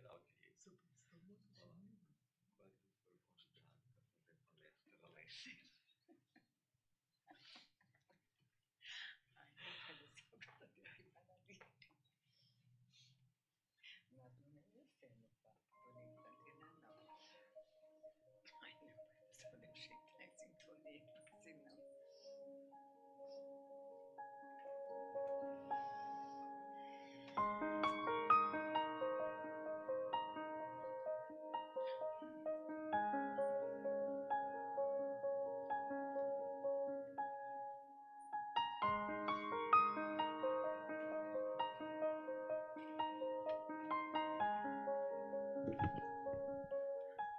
ver a audiência, porque está muito falando. Quase foram convidados para fazer palestra lá em cima.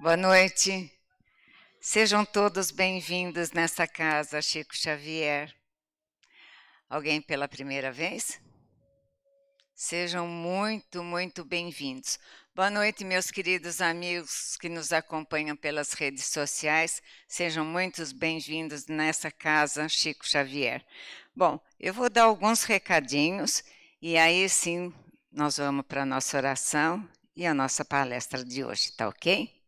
Boa noite. Sejam todos bem-vindos nessa casa, Chico Xavier. Alguém pela primeira vez? Sejam muito, muito bem-vindos. Boa noite, meus queridos amigos que nos acompanham pelas redes sociais. Sejam muitos bem-vindos nessa casa, Chico Xavier. Bom, eu vou dar alguns recadinhos e aí sim nós vamos para a nossa oração e a nossa palestra de hoje, tá ok?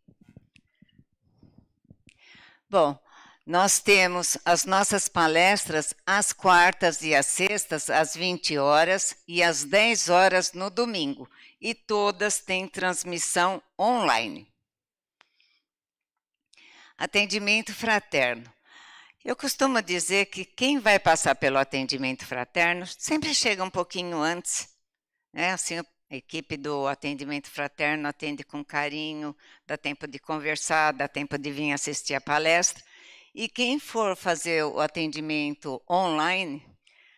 Bom, nós temos as nossas palestras às quartas e às sextas, às 20 horas e às 10 horas no domingo, e todas têm transmissão online. Atendimento fraterno. Eu costumo dizer que quem vai passar pelo atendimento fraterno sempre chega um pouquinho antes, né? Assim, a equipe do atendimento fraterno atende com carinho, dá tempo de conversar, dá tempo de vir assistir a palestra. E quem for fazer o atendimento online,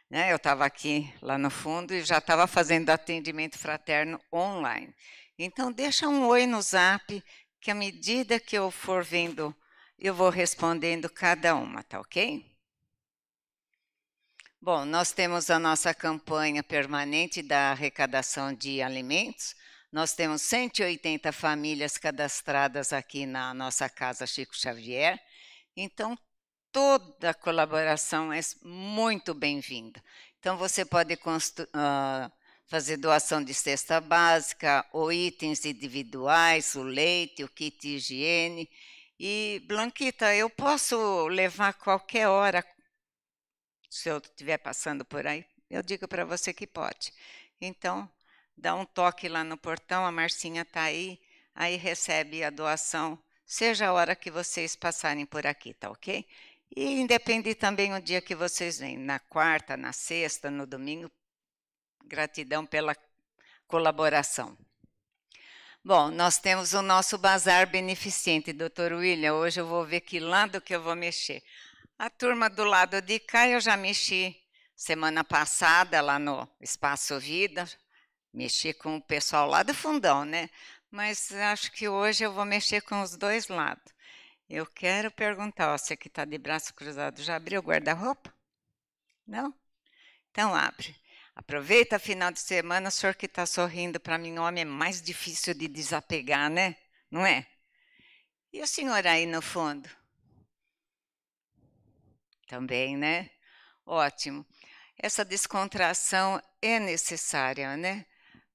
né, eu estava aqui lá no fundo e já estava fazendo atendimento fraterno online. Então, deixa um oi no zap, que à medida que eu for vendo, eu vou respondendo cada uma, tá ok? Bom, nós temos a nossa campanha permanente da arrecadação de alimentos. Nós temos 180 famílias cadastradas aqui na nossa casa Chico Xavier. Então, toda colaboração é muito bem-vinda. Então, você pode uh, fazer doação de cesta básica ou itens individuais, o leite, o kit higiene. E, Blanquita, eu posso levar qualquer hora se eu estiver passando por aí, eu digo para você que pode. Então, dá um toque lá no portão, a Marcinha está aí, aí recebe a doação, seja a hora que vocês passarem por aqui, tá ok? E independe também o dia que vocês vêm, na quarta, na sexta, no domingo. Gratidão pela colaboração. Bom, nós temos o nosso bazar beneficente, doutor William. Hoje eu vou ver que lado que eu vou mexer. A turma do lado de cá eu já mexi semana passada lá no Espaço Vida, mexi com o pessoal lá do fundão, né? Mas acho que hoje eu vou mexer com os dois lados. Eu quero perguntar, ó, você que está de braço cruzado, já abriu o guarda-roupa? Não? Então abre. Aproveita final de semana, o senhor que está sorrindo para mim, homem, é mais difícil de desapegar, né? Não é? E o senhor aí no fundo? também, né? Ótimo. Essa descontração é necessária, né?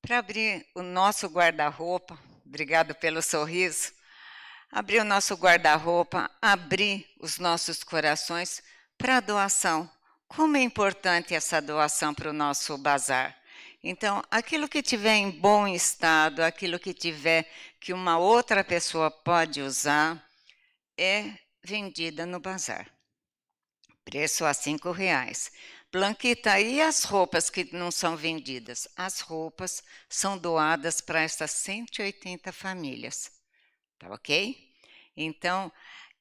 Para abrir o nosso guarda-roupa, obrigado pelo sorriso, abrir o nosso guarda-roupa, abrir os nossos corações para a doação. Como é importante essa doação para o nosso bazar. Então, aquilo que tiver em bom estado, aquilo que tiver que uma outra pessoa pode usar, é vendida no bazar. Preço a cinco reais. Blanquita, e as roupas que não são vendidas? As roupas são doadas para essas 180 famílias. Tá ok? Então,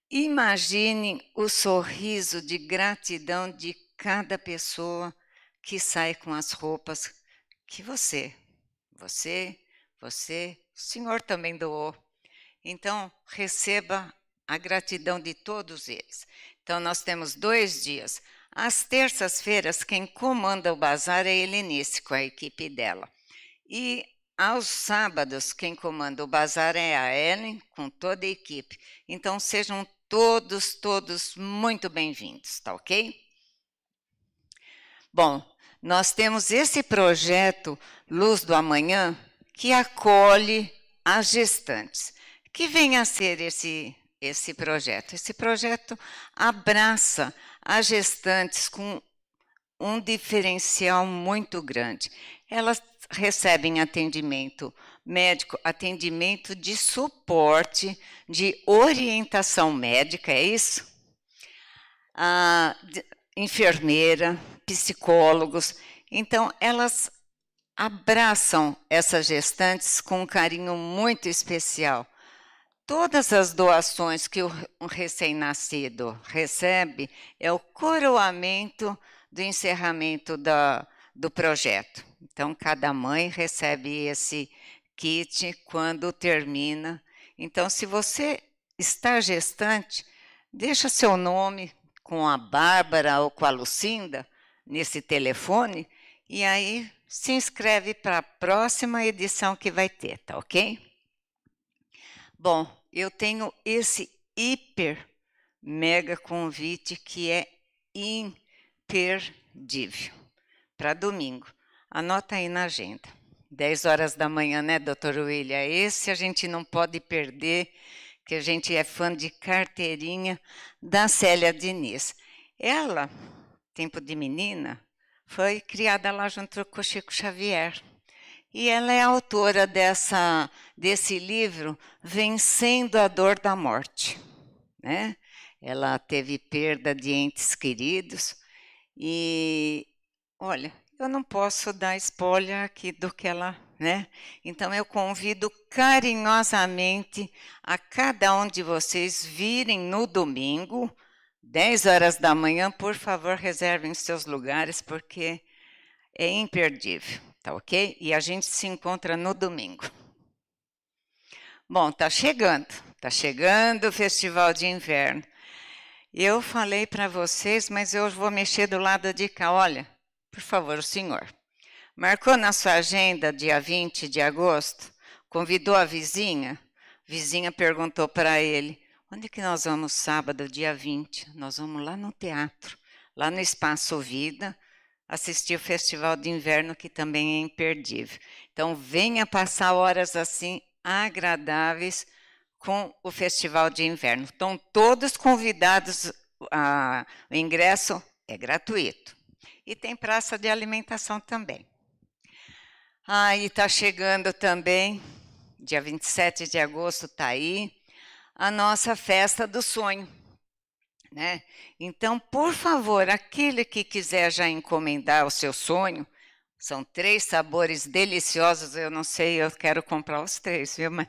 imagine o sorriso de gratidão de cada pessoa que sai com as roupas que você, você, você, o senhor também doou. Então, receba a gratidão de todos eles. Então, nós temos dois dias. Às terças-feiras, quem comanda o bazar é a Helenice, com a equipe dela. E aos sábados, quem comanda o bazar é a Ellen, com toda a equipe. Então, sejam todos, todos muito bem-vindos, tá ok? Bom, nós temos esse projeto Luz do Amanhã, que acolhe as gestantes. Que venha a ser esse esse projeto. Esse projeto abraça as gestantes com um diferencial muito grande. Elas recebem atendimento médico, atendimento de suporte, de orientação médica, é isso? Ah, enfermeira, psicólogos. Então, elas abraçam essas gestantes com um carinho muito especial. Todas as doações que o recém-nascido recebe é o coroamento do encerramento da, do projeto. Então, cada mãe recebe esse kit quando termina. Então, se você está gestante, deixa seu nome com a Bárbara ou com a Lucinda nesse telefone e aí se inscreve para a próxima edição que vai ter, tá ok? Bom, eu tenho esse hiper mega convite que é imperdível para domingo. Anota aí na agenda. 10 horas da manhã, né, doutor William? É esse a gente não pode perder, que a gente é fã de carteirinha da Célia Diniz. Ela, tempo de menina, foi criada lá junto com o Chico Xavier. E ela é autora dessa, desse livro, Vencendo a Dor da Morte. Né? Ela teve perda de entes queridos. E, olha, eu não posso dar spoiler aqui do que ela. Né? Então, eu convido carinhosamente a cada um de vocês virem no domingo, 10 horas da manhã. Por favor, reservem seus lugares, porque é imperdível tá ok? E a gente se encontra no domingo. Bom, tá chegando, tá chegando o festival de inverno. Eu falei para vocês, mas eu vou mexer do lado de cá. Olha, por favor, o senhor. Marcou na sua agenda dia 20 de agosto, convidou a vizinha. A vizinha perguntou para ele: onde é que nós vamos sábado, dia 20? Nós vamos lá no teatro, lá no Espaço Vida, assistir o Festival de Inverno, que também é imperdível. Então, venha passar horas assim agradáveis com o Festival de Inverno. Estão todos convidados, a, o ingresso é gratuito. E tem praça de alimentação também. Ah, e está chegando também, dia 27 de agosto está aí, a nossa festa do sonho né? Então, por favor, aquele que quiser já encomendar o seu sonho, são três sabores deliciosos. Eu não sei, eu quero comprar os três, viu? Mas,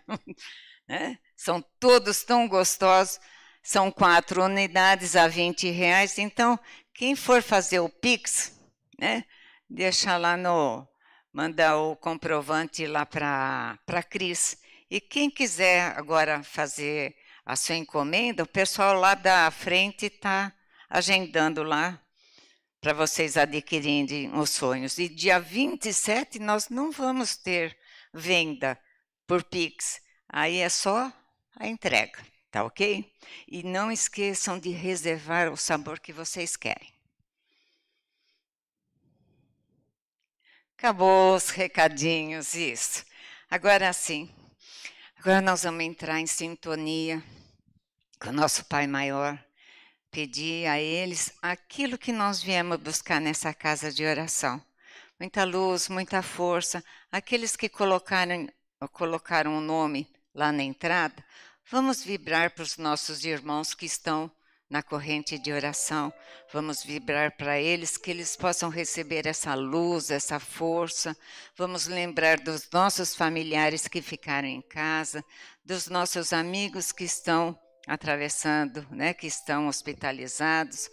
né? São todos tão gostosos. São quatro unidades a 20 reais. Então, quem for fazer o Pix, né? Deixa lá no. Manda o comprovante lá para a Cris. E quem quiser agora fazer a sua encomenda, o pessoal lá da frente está agendando lá para vocês adquirirem os sonhos. E dia 27 nós não vamos ter venda por Pix. Aí é só a entrega, tá ok? E não esqueçam de reservar o sabor que vocês querem. Acabou os recadinhos, isso. Agora sim. Agora nós vamos entrar em sintonia nosso Pai Maior, pedir a eles aquilo que nós viemos buscar nessa casa de oração. Muita luz, muita força. Aqueles que colocaram, colocaram o nome lá na entrada, vamos vibrar para os nossos irmãos que estão na corrente de oração. Vamos vibrar para eles que eles possam receber essa luz, essa força. Vamos lembrar dos nossos familiares que ficaram em casa, dos nossos amigos que estão atravessando, né, que estão hospitalizados,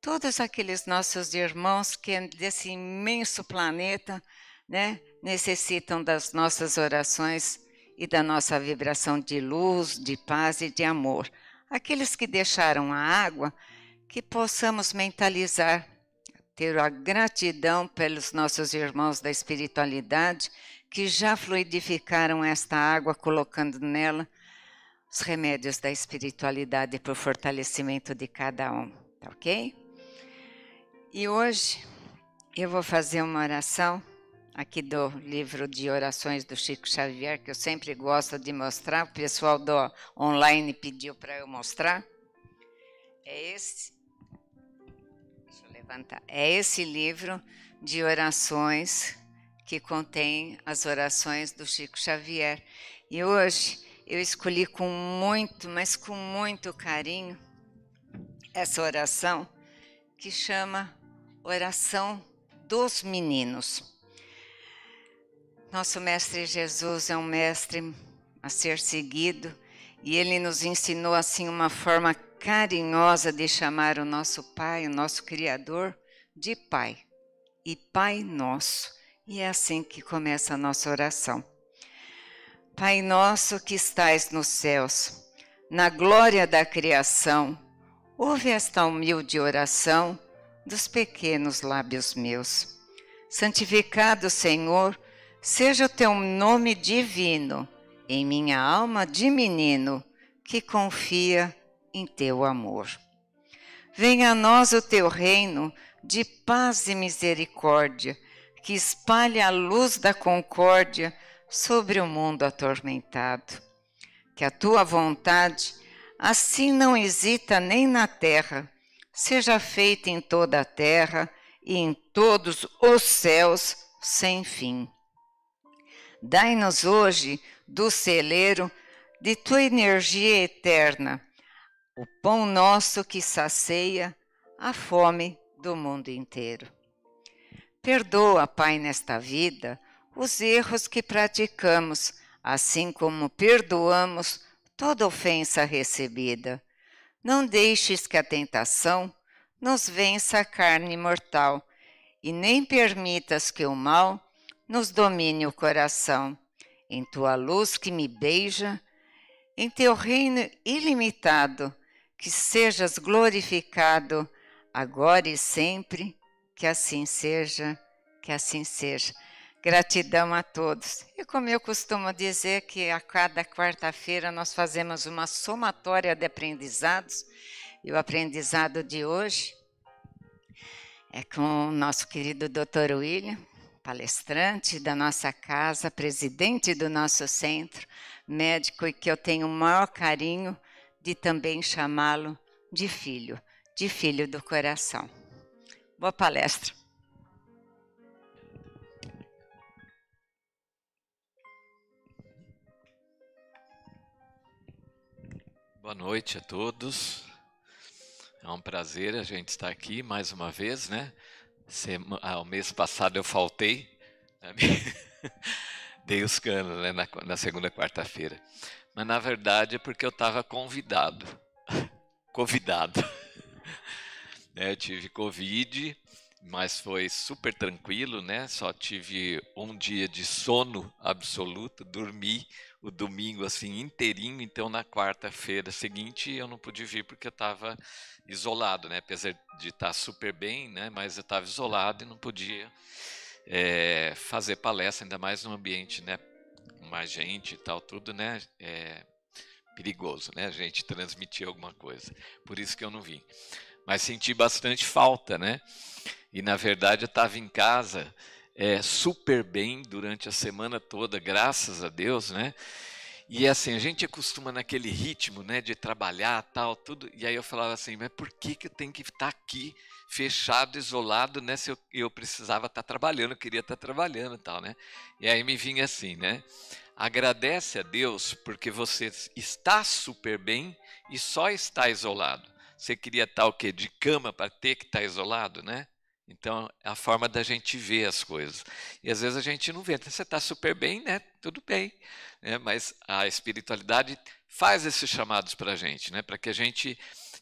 todos aqueles nossos irmãos que é desse imenso planeta, né, necessitam das nossas orações e da nossa vibração de luz, de paz e de amor. Aqueles que deixaram a água, que possamos mentalizar, ter a gratidão pelos nossos irmãos da espiritualidade que já fluidificaram esta água, colocando nela os remédios da espiritualidade para o fortalecimento de cada um, tá ok? E hoje eu vou fazer uma oração aqui do livro de orações do Chico Xavier, que eu sempre gosto de mostrar, o pessoal do online pediu para eu mostrar. É esse. Deixa eu levantar. É esse livro de orações que contém as orações do Chico Xavier. E hoje eu escolhi com muito, mas com muito carinho, essa oração que chama Oração dos Meninos. Nosso Mestre Jesus é um mestre a ser seguido e ele nos ensinou assim uma forma carinhosa de chamar o nosso Pai, o nosso Criador, de Pai e Pai Nosso. E é assim que começa a nossa oração. Pai nosso que estais nos céus, na glória da criação, ouve esta humilde oração dos pequenos lábios meus. Santificado, Senhor, seja o teu nome divino, em minha alma de menino, que confia em teu amor. Venha a nós o teu reino de paz e misericórdia, que espalhe a luz da concórdia sobre o mundo atormentado. Que a tua vontade, assim não hesita nem na terra, seja feita em toda a terra e em todos os céus sem fim. Dai-nos hoje do celeiro de tua energia eterna, o pão nosso que sacia a fome do mundo inteiro. Perdoa, Pai, nesta vida os erros que praticamos, assim como perdoamos toda ofensa recebida. Não deixes que a tentação nos vença a carne mortal, e nem permitas que o mal nos domine o coração. Em tua luz que me beija, em teu reino ilimitado, que sejas glorificado, agora e sempre, que assim seja, que assim seja. Gratidão a todos. E como eu costumo dizer que a cada quarta-feira nós fazemos uma somatória de aprendizados, e o aprendizado de hoje é com o nosso querido Dr. William, palestrante da nossa casa, presidente do nosso centro, médico e que eu tenho o maior carinho de também chamá-lo de filho, de filho do coração. Boa palestra. Boa noite a todos. É um prazer a gente estar aqui mais uma vez, né? Sema... Ah, o mês passado eu faltei, né? dei os canos né? na, na segunda quarta-feira. Mas na verdade é porque eu estava convidado. Convidado. né? Eu tive Covid mas foi super tranquilo, né? Só tive um dia de sono absoluto, dormi o domingo assim inteirinho, então na quarta-feira seguinte eu não pude vir porque eu estava isolado, né? Apesar de estar tá super bem, né? Mas eu estava isolado e não podia é, fazer palestra, ainda mais num ambiente, né? Com mais gente e tal, tudo, né? É perigoso, né? A gente transmitir alguma coisa. Por isso que eu não vim. Mas senti bastante falta, né? e na verdade eu estava em casa é, super bem durante a semana toda, graças a Deus, né? E assim, a gente acostuma naquele ritmo, né, de trabalhar, tal, tudo. E aí eu falava assim, mas por que que eu tenho que estar tá aqui, fechado, isolado, né, se eu, eu precisava estar tá trabalhando, eu queria estar tá trabalhando, tal, né? E aí me vinha assim, né? Agradece a Deus porque você está super bem e só está isolado. Você queria estar o quê? De cama para ter que estar isolado, né? Então, é a forma da gente ver as coisas. E às vezes a gente não vê. Você está super bem, né? Tudo bem. Né? Mas a espiritualidade faz esses chamados para a gente, né? para que a gente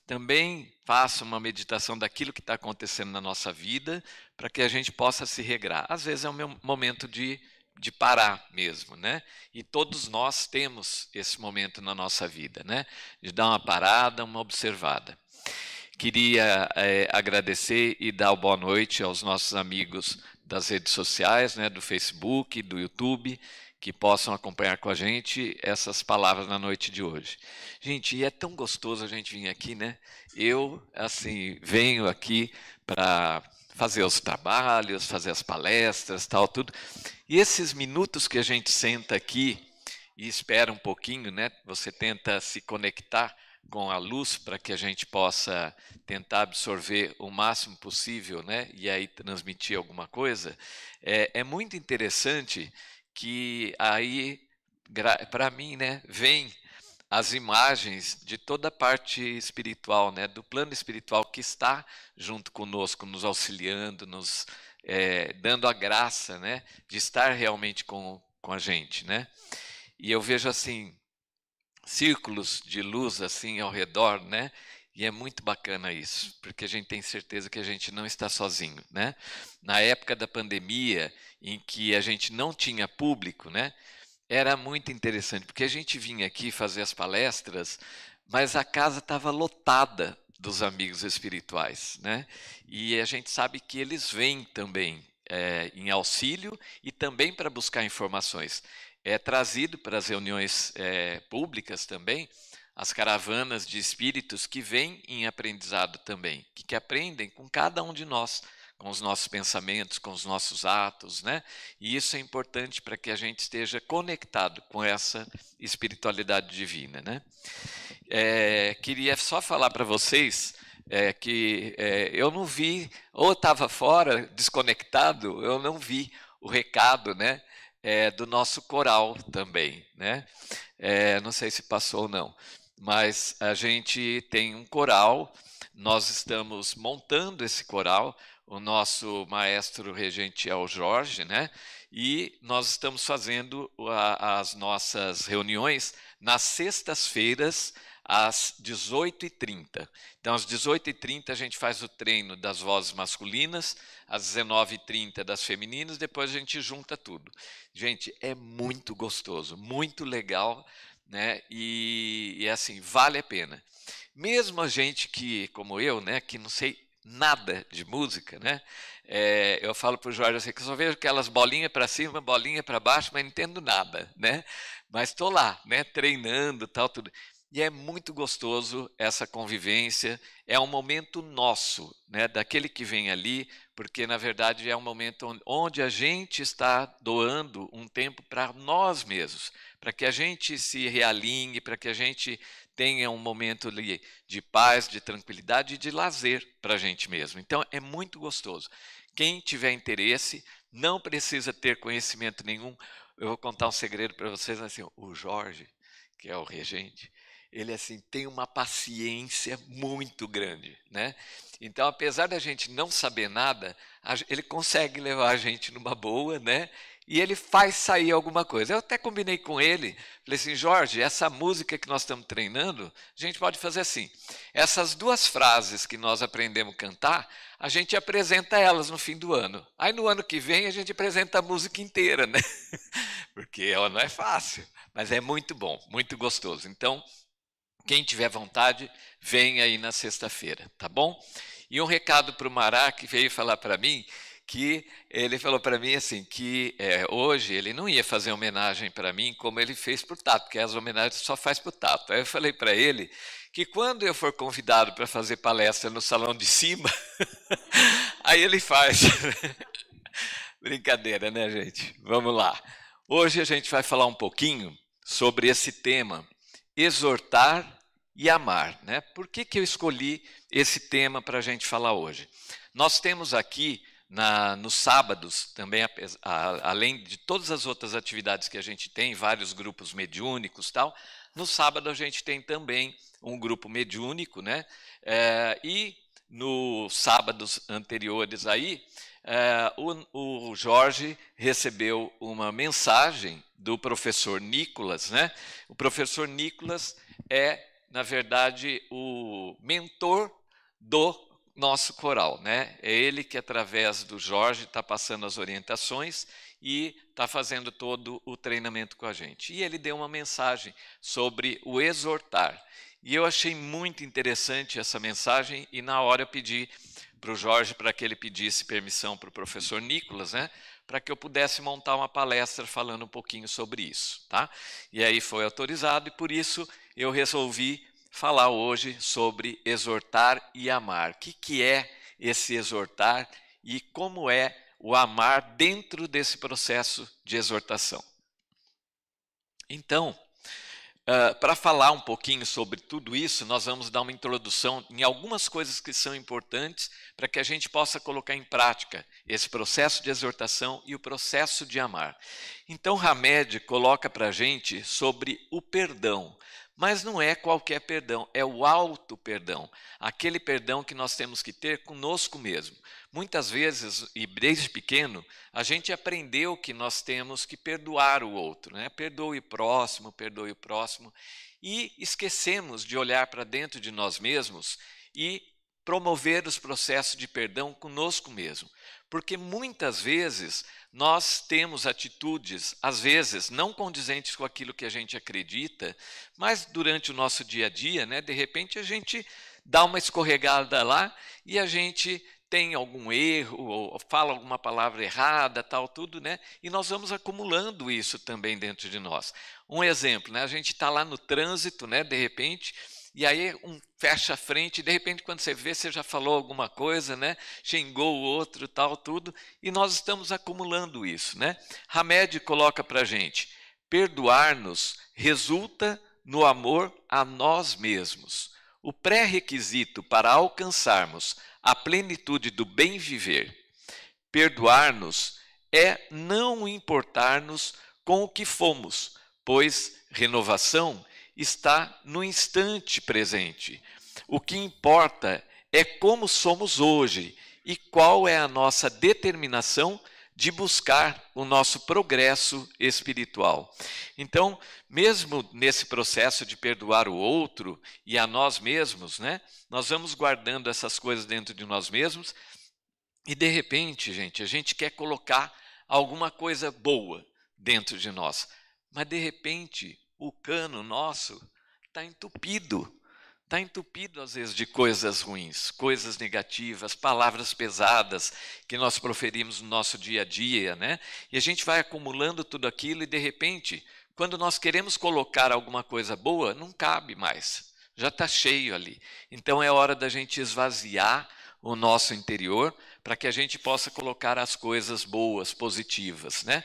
também faça uma meditação daquilo que está acontecendo na nossa vida, para que a gente possa se regrar. Às vezes é o meu momento de, de parar mesmo, né? E todos nós temos esse momento na nossa vida, né? De dar uma parada, uma observada. Queria é, agradecer e dar boa noite aos nossos amigos das redes sociais, né, do Facebook, do YouTube, que possam acompanhar com a gente essas palavras na noite de hoje. Gente, e é tão gostoso a gente vir aqui, né? Eu, assim, venho aqui para fazer os trabalhos, fazer as palestras, tal, tudo. E esses minutos que a gente senta aqui e espera um pouquinho, né? Você tenta se conectar com a luz para que a gente possa tentar absorver o máximo possível, né? E aí transmitir alguma coisa. É, é muito interessante que aí, para mim, né, vem as imagens de toda a parte espiritual, né, do plano espiritual que está junto conosco, nos auxiliando, nos é, dando a graça, né, de estar realmente com, com a gente, né? E eu vejo assim círculos de luz assim ao redor, né? E é muito bacana isso, porque a gente tem certeza que a gente não está sozinho, né? Na época da pandemia, em que a gente não tinha público, né? Era muito interessante, porque a gente vinha aqui fazer as palestras, mas a casa estava lotada dos amigos espirituais, né? E a gente sabe que eles vêm também é, em auxílio e também para buscar informações é trazido para as reuniões é, públicas também as caravanas de espíritos que vêm em aprendizado também, que, que aprendem com cada um de nós, com os nossos pensamentos, com os nossos atos, né? E isso é importante para que a gente esteja conectado com essa espiritualidade divina, né? É, queria só falar para vocês é, que é, eu não vi, ou estava fora, desconectado, eu não vi o recado, né? é, do nosso coral também, né? É, não sei se passou ou não, mas a gente tem um coral, nós estamos montando esse coral, o nosso maestro regente é o Jorge, né? E nós estamos fazendo a, as nossas reuniões nas sextas-feiras, às 18h30. Então, às 18h30 a gente faz o treino das vozes masculinas, às 19h30 das femininas, depois a gente junta tudo. Gente, é muito gostoso, muito legal, né? E, e assim, vale a pena. Mesmo a gente que, como eu, né, que não sei nada de música, né? É, eu falo para o Jorge assim, que eu só vejo aquelas bolinhas para cima, bolinha para baixo, mas não entendo nada, né? Mas estou lá, né? Treinando, tal, tudo. E é muito gostoso essa convivência, é um momento nosso, né, daquele que vem ali, porque na verdade é um momento onde a gente está doando um tempo para nós mesmos, para que a gente se realinhe, para que a gente tenha um momento ali de paz, de tranquilidade e de lazer para a gente mesmo. Então é muito gostoso. Quem tiver interesse, não precisa ter conhecimento nenhum. Eu vou contar um segredo para vocês assim, o Jorge, que é o regente, ele assim tem uma paciência muito grande, né? Então, apesar da gente não saber nada, ele consegue levar a gente numa boa, né? E ele faz sair alguma coisa. Eu até combinei com ele, falei assim, Jorge, essa música que nós estamos treinando, a gente pode fazer assim. Essas duas frases que nós aprendemos a cantar, a gente apresenta elas no fim do ano. Aí no ano que vem a gente apresenta a música inteira, né? Porque ela não é fácil, mas é muito bom, muito gostoso. Então, quem tiver vontade, vem aí na sexta-feira, tá bom? E um recado para o Mará, que veio falar para mim, que ele falou para mim assim, que é, hoje ele não ia fazer homenagem para mim como ele fez para o Tato, porque as homenagens só faz para o Tato. Aí eu falei para ele que quando eu for convidado para fazer palestra no salão de cima, aí ele faz. Brincadeira, né, gente? Vamos lá. Hoje a gente vai falar um pouquinho sobre esse tema exortar e amar. Né? Por que, que eu escolhi esse tema para a gente falar hoje? Nós temos aqui na, nos sábados, também, a, a, além de todas as outras atividades que a gente tem, vários grupos mediúnicos tal, no sábado a gente tem também um grupo mediúnico, né? É, e nos sábados anteriores aí, Uh, o, o, Jorge recebeu uma mensagem do professor Nicolas. Né? O professor Nicolas é, na verdade, o mentor do nosso coral. Né? É ele que, através do Jorge, está passando as orientações e está fazendo todo o treinamento com a gente. E ele deu uma mensagem sobre o exortar. E eu achei muito interessante essa mensagem e, na hora, eu pedi para o Jorge para que ele pedisse permissão para o professor Nicolas, né? Para que eu pudesse montar uma palestra falando um pouquinho sobre isso, tá? E aí foi autorizado e por isso eu resolvi falar hoje sobre exortar e amar. O que, que é esse exortar e como é o amar dentro desse processo de exortação? Então, ah, para falar um pouquinho sobre tudo isso, nós vamos dar uma introdução em algumas coisas que são importantes para que a gente possa colocar em prática esse processo de exortação e o processo de amar. Então, Hamed coloca para a gente sobre o perdão. Mas não é qualquer perdão, é o alto perdão, aquele perdão que nós temos que ter conosco mesmo. Muitas vezes, e desde pequeno, a gente aprendeu que nós temos que perdoar o outro, né? Perdoe o próximo, perdoe o próximo, e esquecemos de olhar para dentro de nós mesmos e promover os processos de perdão conosco mesmo. Porque muitas vezes nós temos atitudes, às vezes, não condizentes com aquilo que a gente acredita, mas durante o nosso dia a dia, né, de repente a gente dá uma escorregada lá e a gente tem algum erro ou fala alguma palavra errada, tal, tudo, né? E nós vamos acumulando isso também dentro de nós. Um exemplo, né? A gente está lá no trânsito, né? De repente, e aí um fecha a frente, e de repente quando você vê, você já falou alguma coisa, né? Xingou o outro, tal, tudo, e nós estamos acumulando isso, né? Hamed coloca pra gente: perdoar-nos resulta no amor a nós mesmos. O pré-requisito para alcançarmos a plenitude do bem viver, perdoar-nos é não importar-nos com o que fomos, pois renovação está no instante presente. O que importa é como somos hoje e qual é a nossa determinação de buscar o nosso progresso espiritual. Então, mesmo nesse processo de perdoar o outro e a nós mesmos, né? Nós vamos guardando essas coisas dentro de nós mesmos e de repente, gente, a gente quer colocar alguma coisa boa dentro de nós, mas de repente o cano nosso está entupido. Está entupido, às vezes, de coisas ruins, coisas negativas, palavras pesadas que nós proferimos no nosso dia a dia, né? E a gente vai acumulando tudo aquilo e, de repente, quando nós queremos colocar alguma coisa boa, não cabe mais, já está cheio ali. Então é hora da gente esvaziar o nosso interior para que a gente possa colocar as coisas boas, positivas, né?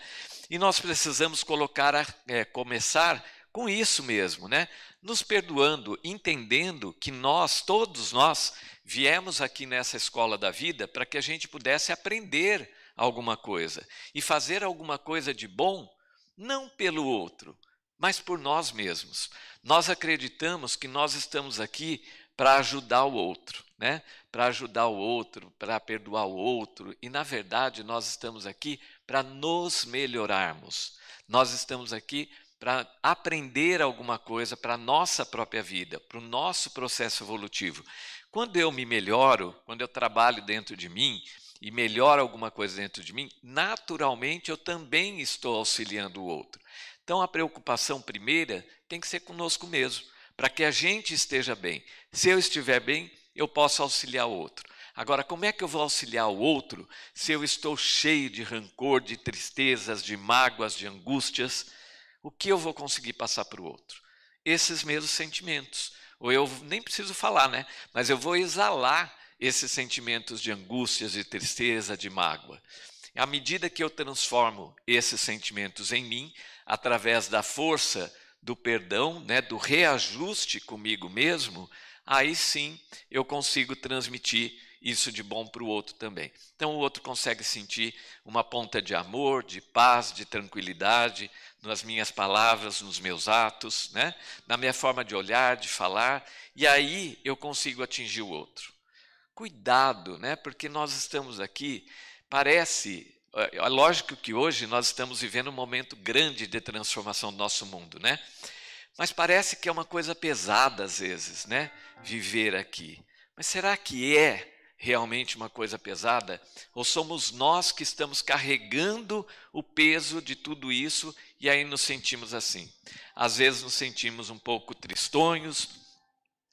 E nós precisamos colocar, é, começar com isso mesmo, né? Nos perdoando, entendendo que nós, todos nós, viemos aqui nessa escola da vida para que a gente pudesse aprender alguma coisa e fazer alguma coisa de bom, não pelo outro, mas por nós mesmos. Nós acreditamos que nós estamos aqui para ajudar o outro, né? Para ajudar o outro, para perdoar o outro, e na verdade nós estamos aqui para nos melhorarmos. Nós estamos aqui para aprender alguma coisa para a nossa própria vida, para o nosso processo evolutivo. Quando eu me melhoro, quando eu trabalho dentro de mim e melhoro alguma coisa dentro de mim, naturalmente eu também estou auxiliando o outro. Então a preocupação primeira tem que ser conosco mesmo, para que a gente esteja bem. Se eu estiver bem, eu posso auxiliar o outro. Agora, como é que eu vou auxiliar o outro se eu estou cheio de rancor, de tristezas, de mágoas, de angústias? O que eu vou conseguir passar para o outro? Esses mesmos sentimentos. Ou eu nem preciso falar, né? Mas eu vou exalar esses sentimentos de angústias, de tristeza, de mágoa. À medida que eu transformo esses sentimentos em mim, através da força do perdão, né, do reajuste comigo mesmo, aí sim eu consigo transmitir isso de bom para o outro também. Então o outro consegue sentir uma ponta de amor, de paz, de tranquilidade nas minhas palavras, nos meus atos, né? na minha forma de olhar, de falar, e aí eu consigo atingir o outro. Cuidado, né? porque nós estamos aqui, parece eh, é lógico que hoje nós estamos vivendo um momento grande de transformação do nosso mundo, né? Mas parece que é uma coisa pesada às vezes, né? Viver aqui. Mas será que é realmente uma coisa pesada? Ou somos nós que estamos carregando o peso de tudo isso e aí nos sentimos assim? Às vezes nos sentimos um pouco tristonhos,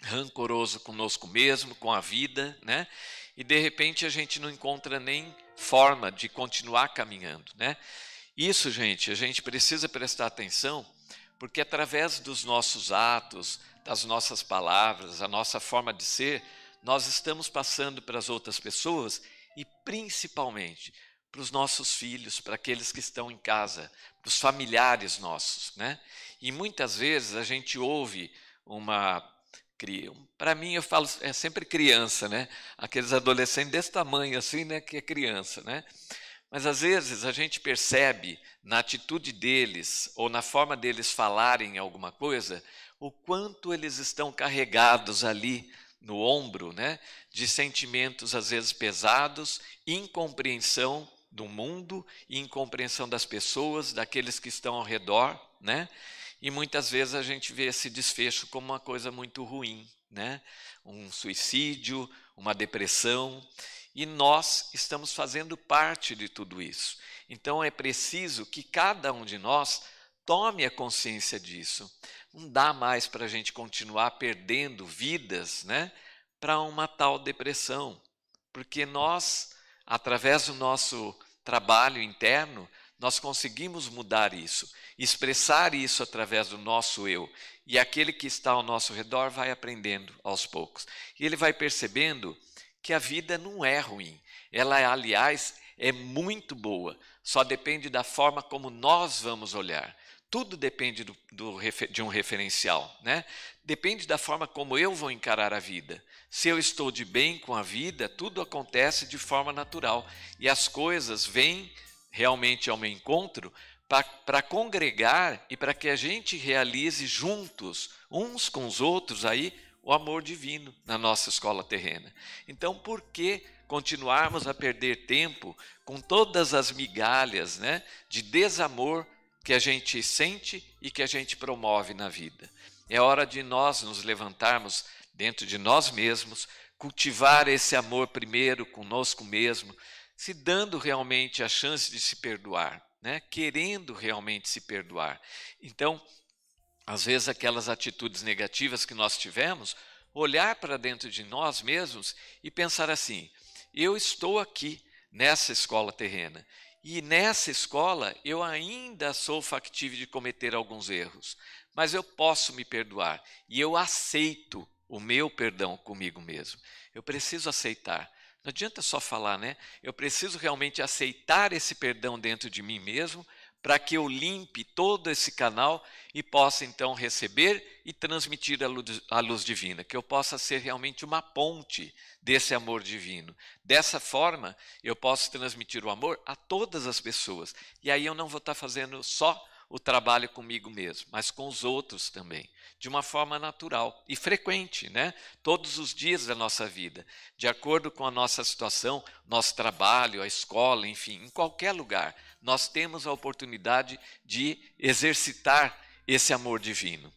rancoroso conosco mesmo, com a vida, né? E de repente a gente não encontra nem forma de continuar caminhando, né? Isso, gente, a gente precisa prestar atenção, porque através dos nossos atos, das nossas palavras, a nossa forma de ser, nós estamos passando para as outras pessoas e principalmente para os nossos filhos, para aqueles que estão em casa, para os familiares nossos, né? E muitas vezes a gente ouve uma para mim eu falo é sempre criança, né? Aqueles adolescentes desse tamanho assim, né, que é criança, né? Mas às vezes a gente percebe na atitude deles ou na forma deles falarem alguma coisa, o quanto eles estão carregados ali no ombro, né, de sentimentos às vezes pesados, incompreensão do mundo, incompreensão das pessoas, daqueles que estão ao redor, né? E muitas vezes a gente vê esse desfecho como uma coisa muito ruim, né? Um suicídio, uma depressão, e nós estamos fazendo parte de tudo isso. Então é preciso que cada um de nós Tome a consciência disso. Não dá mais para a gente continuar perdendo vidas né, para uma tal depressão, porque nós, através do nosso trabalho interno, nós conseguimos mudar isso, expressar isso através do nosso eu. E aquele que está ao nosso redor vai aprendendo aos poucos. E ele vai percebendo que a vida não é ruim. Ela, aliás, é muito boa. Só depende da forma como nós vamos olhar. Tudo depende do, do, de um referencial, né? Depende da forma como eu vou encarar a vida. Se eu estou de bem com a vida, tudo acontece de forma natural e as coisas vêm realmente ao meu encontro para congregar e para que a gente realize juntos, uns com os outros aí, o amor divino na nossa escola terrena. Então, por que continuarmos a perder tempo com todas as migalhas né, de desamor que a gente sente e que a gente promove na vida. É hora de nós nos levantarmos dentro de nós mesmos, cultivar esse amor primeiro conosco mesmo, se dando realmente a chance de se perdoar, né? querendo realmente se perdoar. Então, às vezes, aquelas atitudes negativas que nós tivemos, olhar para dentro de nós mesmos e pensar assim: eu estou aqui nessa escola terrena e nessa escola eu ainda sou factível de cometer alguns erros, mas eu posso me perdoar e eu aceito o meu perdão comigo mesmo. Eu preciso aceitar. Não adianta só falar, né? Eu preciso realmente aceitar esse perdão dentro de mim mesmo para que eu limpe todo esse canal e possa então receber e transmitir a luz, a luz divina, que eu possa ser realmente uma ponte desse amor divino. Dessa forma, eu posso transmitir o amor a todas as pessoas. E aí eu não vou estar fazendo só o trabalho comigo mesmo, mas com os outros também, de uma forma natural e frequente, né? Todos os dias da nossa vida, de acordo com a nossa situação, nosso trabalho, a escola, enfim, em qualquer lugar nós temos a oportunidade de exercitar esse amor divino.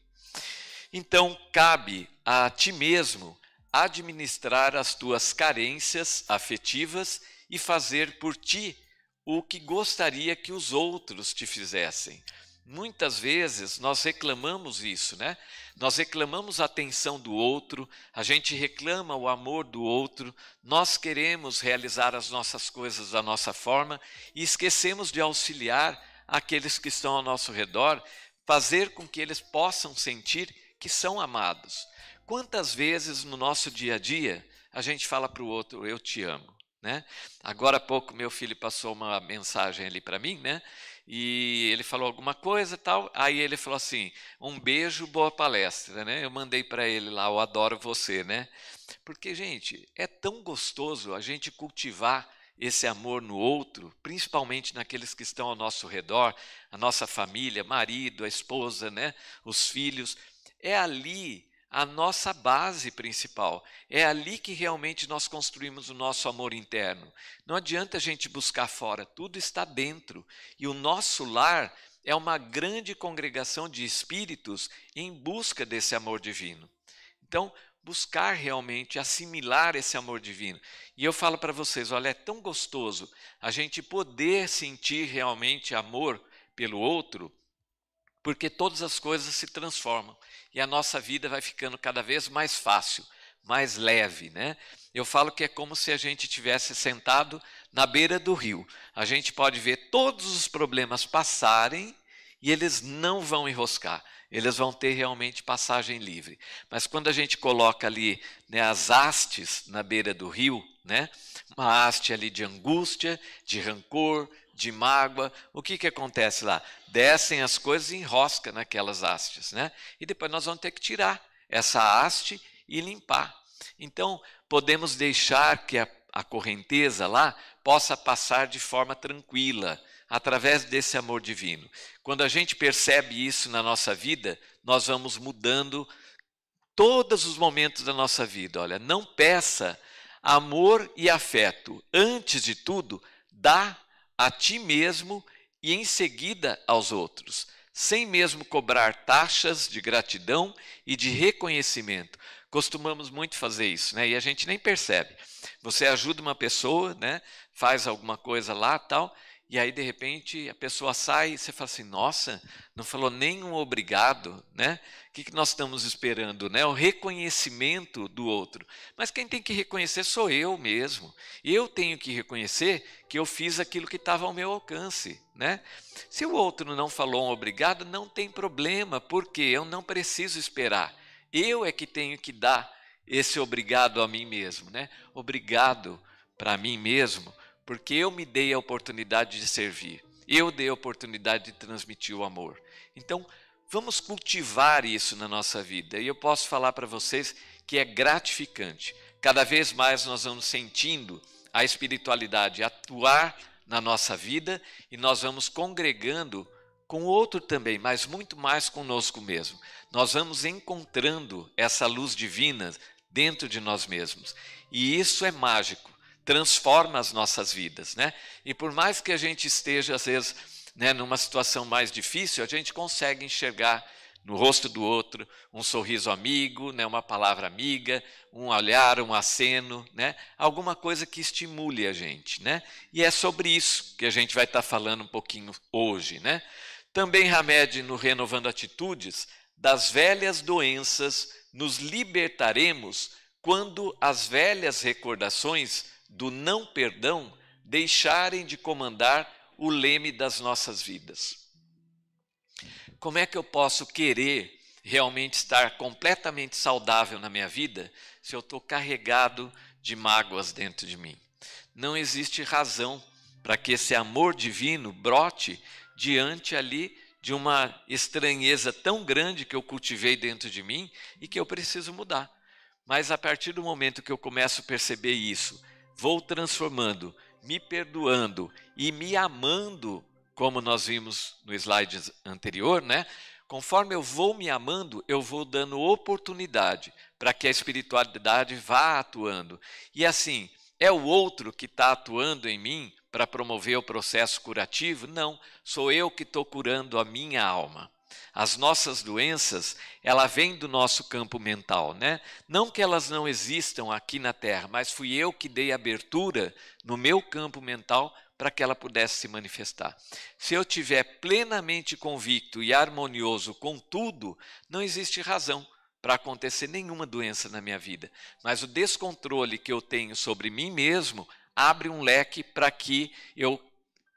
Então, cabe a ti mesmo administrar as tuas carências afetivas e fazer por ti o que gostaria que os outros te fizessem. Muitas vezes nós reclamamos isso, né? Nós reclamamos a atenção do outro, a gente reclama o amor do outro, nós queremos realizar as nossas coisas da nossa forma e esquecemos de auxiliar aqueles que estão ao nosso redor, fazer com que eles possam sentir que são amados. Quantas vezes no nosso dia a dia a gente fala para o outro, eu te amo, né? Agora há pouco meu filho passou uma mensagem ali para mim, né? e ele falou alguma coisa tal. Aí ele falou assim: um beijo, boa palestra, né? Eu mandei para ele lá, eu adoro você, né? Porque, gente, é tão gostoso a gente cultivar esse amor no outro, principalmente naqueles que estão ao nosso redor, a nossa família, marido, a esposa, né? Os filhos. É ali a nossa base principal. É ali que realmente nós construímos o nosso amor interno. Não adianta a gente buscar fora, tudo está dentro. E o nosso lar é uma grande congregação de espíritos em busca desse amor divino. Então, buscar realmente assimilar esse amor divino. E eu falo para vocês, olha, é tão gostoso a gente poder sentir realmente amor pelo outro, porque todas as coisas se transformam e a nossa vida vai ficando cada vez mais fácil, mais leve, né? Eu falo que é como se a gente tivesse sentado na beira do rio. A gente pode ver todos os problemas passarem e eles não vão enroscar. Eles vão ter realmente passagem livre. Mas quando a gente coloca ali né, as hastes na beira do rio, né, uma haste ali de angústia, de rancor, de mágoa. O que, que acontece lá? Descem as coisas e enrosca naquelas hastes, né? E depois nós vamos ter que tirar essa haste e limpar. Então, podemos deixar que a, a correnteza lá possa passar de forma tranquila, através desse amor divino. Quando a gente percebe isso na nossa vida, nós vamos mudando todos os momentos da nossa vida. Olha, não peça amor e afeto. Antes de tudo, dá a ti mesmo e em seguida aos outros, sem mesmo cobrar taxas de gratidão e de reconhecimento. Costumamos muito fazer isso, né? E a gente nem percebe. Você ajuda uma pessoa, né? Faz alguma coisa lá, tal, e aí, de repente, a pessoa sai e você fala assim: nossa, não falou nenhum obrigado, né? O que, que nós estamos esperando, né? O reconhecimento do outro. Mas quem tem que reconhecer sou eu mesmo. Eu tenho que reconhecer que eu fiz aquilo que estava ao meu alcance, né? Se o outro não falou um obrigado, não tem problema, porque eu não preciso esperar. Eu é que tenho que dar esse obrigado a mim mesmo, né? Obrigado para mim mesmo porque eu me dei a oportunidade de servir, eu dei a oportunidade de transmitir o amor. Então, vamos cultivar isso na nossa vida. E eu posso falar para vocês que é gratificante. Cada vez mais nós vamos sentindo a espiritualidade atuar na nossa vida e nós vamos congregando com o outro também, mas muito mais conosco mesmo. Nós vamos encontrando essa luz divina dentro de nós mesmos. E isso é mágico transforma as nossas vidas, né? E por mais que a gente esteja, às vezes, né, numa situação mais difícil, a gente consegue enxergar no rosto do outro um sorriso amigo, né, uma palavra amiga, um olhar, um aceno, né? Alguma coisa que estimule a gente, né? E é sobre isso que a gente vai estar falando um pouquinho hoje, né? Também Hamed, no Renovando Atitudes, das velhas doenças nos libertaremos quando as velhas recordações do não perdão deixarem de comandar o leme das nossas vidas. Como é que eu posso querer realmente estar completamente saudável na minha vida se eu estou carregado de mágoas dentro de mim? Não existe razão para que esse amor divino brote diante ali de uma estranheza tão grande que eu cultivei dentro de mim e que eu preciso mudar. Mas a partir do momento que eu começo a perceber isso vou transformando, me perdoando e me amando, como nós vimos no slide anterior, né? Conforme eu vou me amando, eu vou dando oportunidade para que a espiritualidade vá atuando. E assim, é o outro que está atuando em mim para promover o processo curativo? Não, sou eu que estou curando a minha alma. As nossas doenças, ela vem do nosso campo mental, né? Não que elas não existam aqui na Terra, mas fui eu que dei abertura no meu campo mental para que ela pudesse se manifestar. Se eu tiver plenamente convicto e harmonioso com tudo, não existe razão para acontecer nenhuma doença na minha vida. Mas o descontrole que eu tenho sobre mim mesmo abre um leque para que eu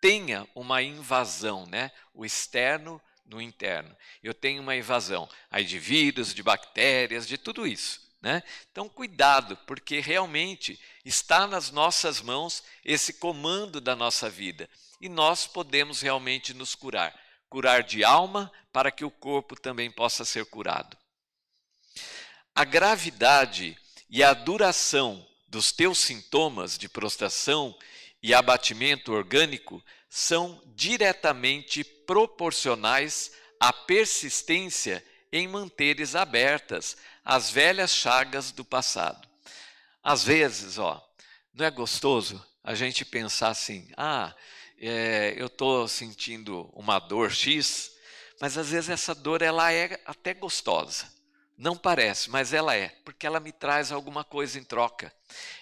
tenha uma invasão, né? O externo no interno. Eu tenho uma invasão aí de vírus, de bactérias, de tudo isso. Né? Então, cuidado, porque realmente está nas nossas mãos esse comando da nossa vida e nós podemos realmente nos curar curar de alma para que o corpo também possa ser curado. A gravidade e a duração dos teus sintomas de prostração e abatimento orgânico são diretamente proporcionais à persistência em manteres abertas as velhas chagas do passado. Às vezes, ó, não é gostoso a gente pensar assim: ah, é, eu estou sentindo uma dor X, mas às vezes essa dor ela é até gostosa. Não parece, mas ela é, porque ela me traz alguma coisa em troca.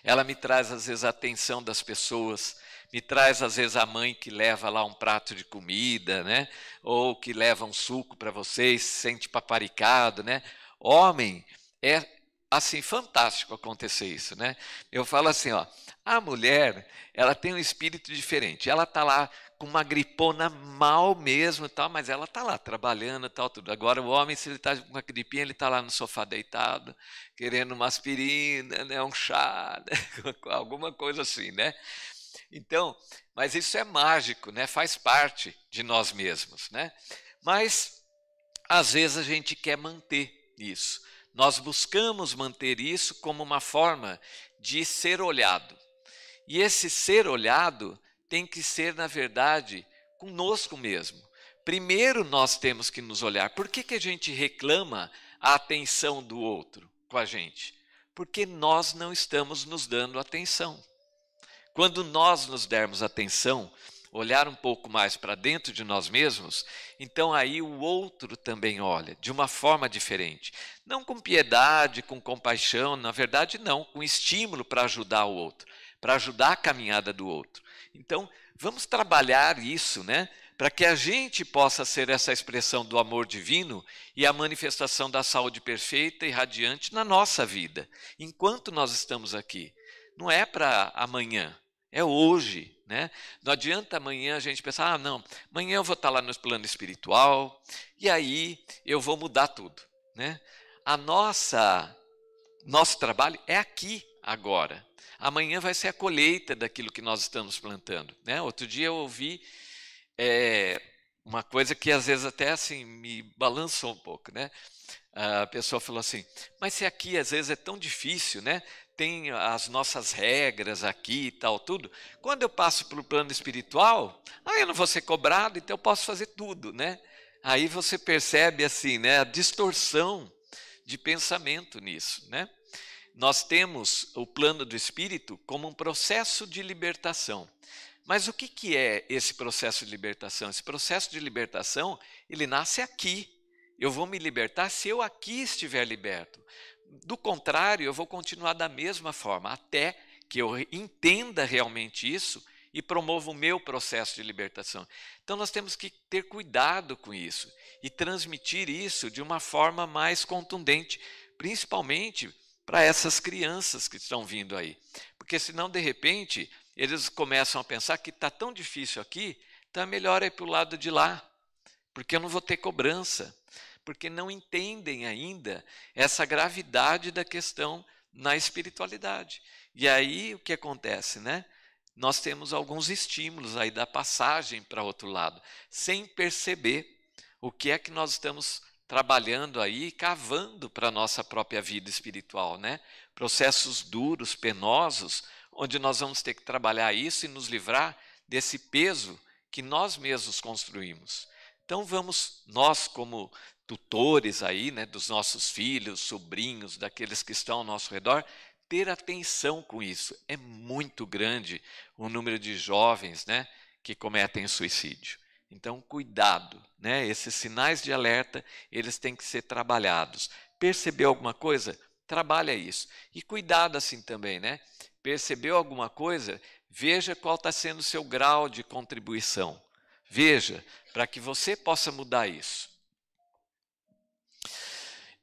Ela me traz, às vezes, a atenção das pessoas, e traz às vezes a mãe que leva lá um prato de comida, né? Ou que leva um suco para vocês, sente paparicado, né? Homem, é assim fantástico acontecer isso, né? Eu falo assim, ó, a mulher, ela tem um espírito diferente. Ela tá lá com uma gripona mal mesmo, tal, mas ela tá lá trabalhando, tal, tudo. Agora o homem, se ele tá com uma gripinha, ele tá lá no sofá deitado, querendo uma aspirina, né, um chá, né? alguma coisa assim, né? Então, mas isso é mágico, né? Faz parte de nós mesmos, né? Mas às vezes a gente quer manter isso. Nós buscamos manter isso como uma forma de ser olhado. E esse ser olhado tem que ser, na verdade, conosco mesmo. Primeiro nós temos que nos olhar. Por que, que a gente reclama a atenção do outro com a gente? Porque nós não estamos nos dando atenção. Quando nós nos dermos atenção, olhar um pouco mais para dentro de nós mesmos, então aí o outro também olha de uma forma diferente. Não com piedade, com compaixão, na verdade, não, com estímulo para ajudar o outro, para ajudar a caminhada do outro. Então, vamos trabalhar isso, né? Para que a gente possa ser essa expressão do amor divino e a manifestação da saúde perfeita e radiante na nossa vida, enquanto nós estamos aqui. Não é para amanhã, é hoje. Né? Não adianta amanhã a gente pensar, ah, não, amanhã eu vou estar lá no plano espiritual e aí eu vou mudar tudo. Né? A nossa, nosso trabalho é aqui, agora. Amanhã vai ser a colheita daquilo que nós estamos plantando. Né? Outro dia eu ouvi é, uma coisa que às vezes até assim me balançou um pouco, né? A pessoa falou assim: mas se aqui às vezes é tão difícil, né? tem as nossas regras aqui e tal, tudo. Quando eu passo para o plano espiritual, aí eu não vou ser cobrado, então eu posso fazer tudo, né? Aí você percebe assim, né, a distorção de pensamento nisso, né? Nós temos o plano do espírito como um processo de libertação. Mas o que, que é esse processo de libertação? Esse processo de libertação, ele nasce aqui. Eu vou me libertar se eu aqui estiver liberto. Do contrário, eu vou continuar da mesma forma até que eu entenda realmente isso e promova o meu processo de libertação. Então nós temos que ter cuidado com isso e transmitir isso de uma forma mais contundente, principalmente para essas crianças que estão vindo aí. Porque senão, de repente, eles começam a pensar que está tão difícil aqui, então é melhor ir para o lado de lá, porque eu não vou ter cobrança porque não entendem ainda essa gravidade da questão na espiritualidade. E aí o que acontece, né? Nós temos alguns estímulos aí da passagem para outro lado, sem perceber o que é que nós estamos trabalhando aí, cavando para a nossa própria vida espiritual, né? Processos duros, penosos, onde nós vamos ter que trabalhar isso e nos livrar desse peso que nós mesmos construímos. Então vamos nós como tutores aí, né, dos nossos filhos, sobrinhos, daqueles que estão ao nosso redor, ter atenção com isso. É muito grande o número de jovens, né, que cometem suicídio. Então, cuidado, né? Esses sinais de alerta, eles têm que ser trabalhados. Percebeu alguma coisa? Trabalha isso. E cuidado assim também, né? Percebeu alguma coisa? Veja qual está sendo o seu grau de contribuição. Veja, para que você possa mudar isso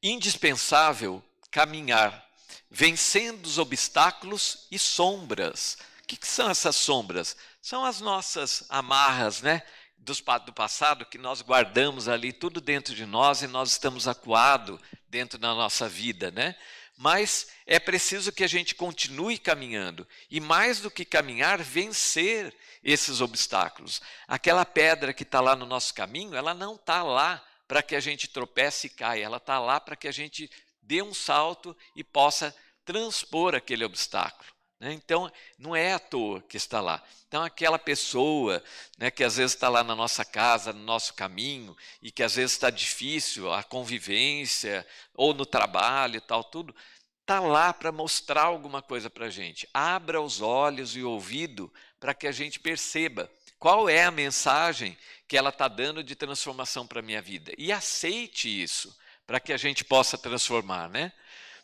indispensável caminhar, vencendo os obstáculos e sombras. O que, que são essas sombras? São as nossas amarras, né? do passado que nós guardamos ali tudo dentro de nós e nós estamos acuado dentro da nossa vida, né? Mas é preciso que a gente continue caminhando e mais do que caminhar, vencer esses obstáculos. Aquela pedra que está lá no nosso caminho, ela não está lá para que a gente tropece e caia, ela está lá para que a gente dê um salto e possa transpor aquele obstáculo. Né? Então, não é à toa que está lá. Então, aquela pessoa né, que às vezes está lá na nossa casa, no nosso caminho, e que às vezes está difícil a convivência, ou no trabalho e tal, tudo, está lá para mostrar alguma coisa para a gente. Abra os olhos e o ouvido para que a gente perceba qual é a mensagem que ela está dando de transformação para a minha vida? E aceite isso para que a gente possa transformar, né?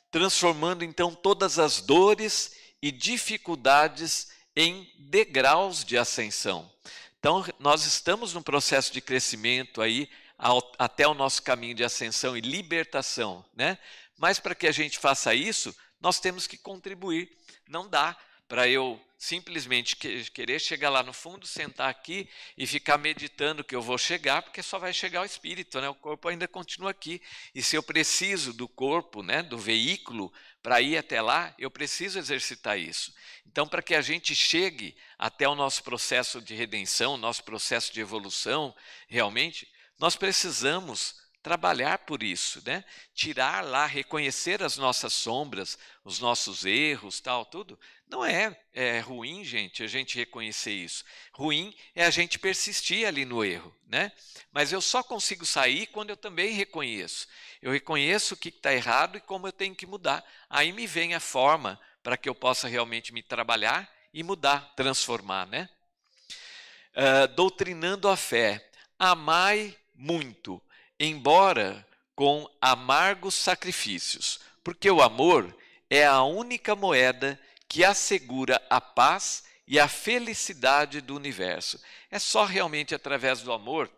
Transformando então todas as dores e dificuldades em degraus de ascensão. Então, nós estamos num processo de crescimento aí ao, até o nosso caminho de ascensão e libertação, né? Mas para que a gente faça isso, nós temos que contribuir. Não dá para eu simplesmente querer chegar lá no fundo, sentar aqui e ficar meditando que eu vou chegar, porque só vai chegar o espírito, né? O corpo ainda continua aqui. E se eu preciso do corpo, né, do veículo para ir até lá, eu preciso exercitar isso. Então, para que a gente chegue até o nosso processo de redenção, nosso processo de evolução, realmente, nós precisamos trabalhar por isso, né? Tirar lá, reconhecer as nossas sombras, os nossos erros, tal, tudo. Não é, é ruim, gente, a gente reconhecer isso. Ruim é a gente persistir ali no erro, né? Mas eu só consigo sair quando eu também reconheço. Eu reconheço o que está errado e como eu tenho que mudar. Aí me vem a forma para que eu possa realmente me trabalhar e mudar, transformar, né? Uh, doutrinando a fé, amai muito, embora com amargos sacrifícios, porque o amor é a única moeda que assegura a paz e a felicidade do universo. É só realmente através do amor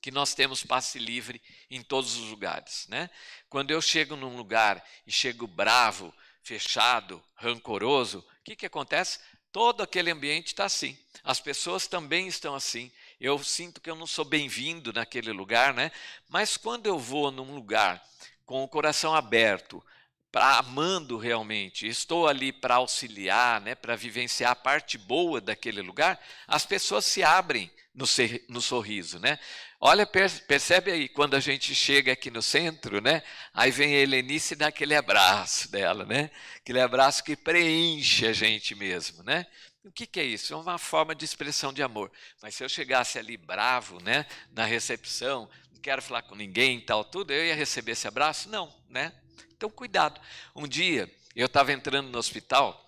que nós temos passe livre em todos os lugares, né? Quando eu chego num lugar e chego bravo, fechado, rancoroso, o que, que acontece? Todo aquele ambiente está assim. As pessoas também estão assim eu sinto que eu não sou bem-vindo naquele lugar, né? Mas quando eu vou num lugar com o coração aberto, pra, amando realmente, estou ali para auxiliar, né, para vivenciar a parte boa daquele lugar, as pessoas se abrem no, ser, no sorriso, né? Olha, percebe aí, quando a gente chega aqui no centro, né? Aí vem a Helenice e dá aquele abraço dela, né? Aquele abraço que preenche a gente mesmo, né? O que, que, é isso? É uma forma de expressão de amor. Mas se eu chegasse ali bravo, né, na recepção, não quero falar com ninguém, tal, tudo, eu ia receber esse abraço? Não, né? Então cuidado. Um dia eu estava entrando no hospital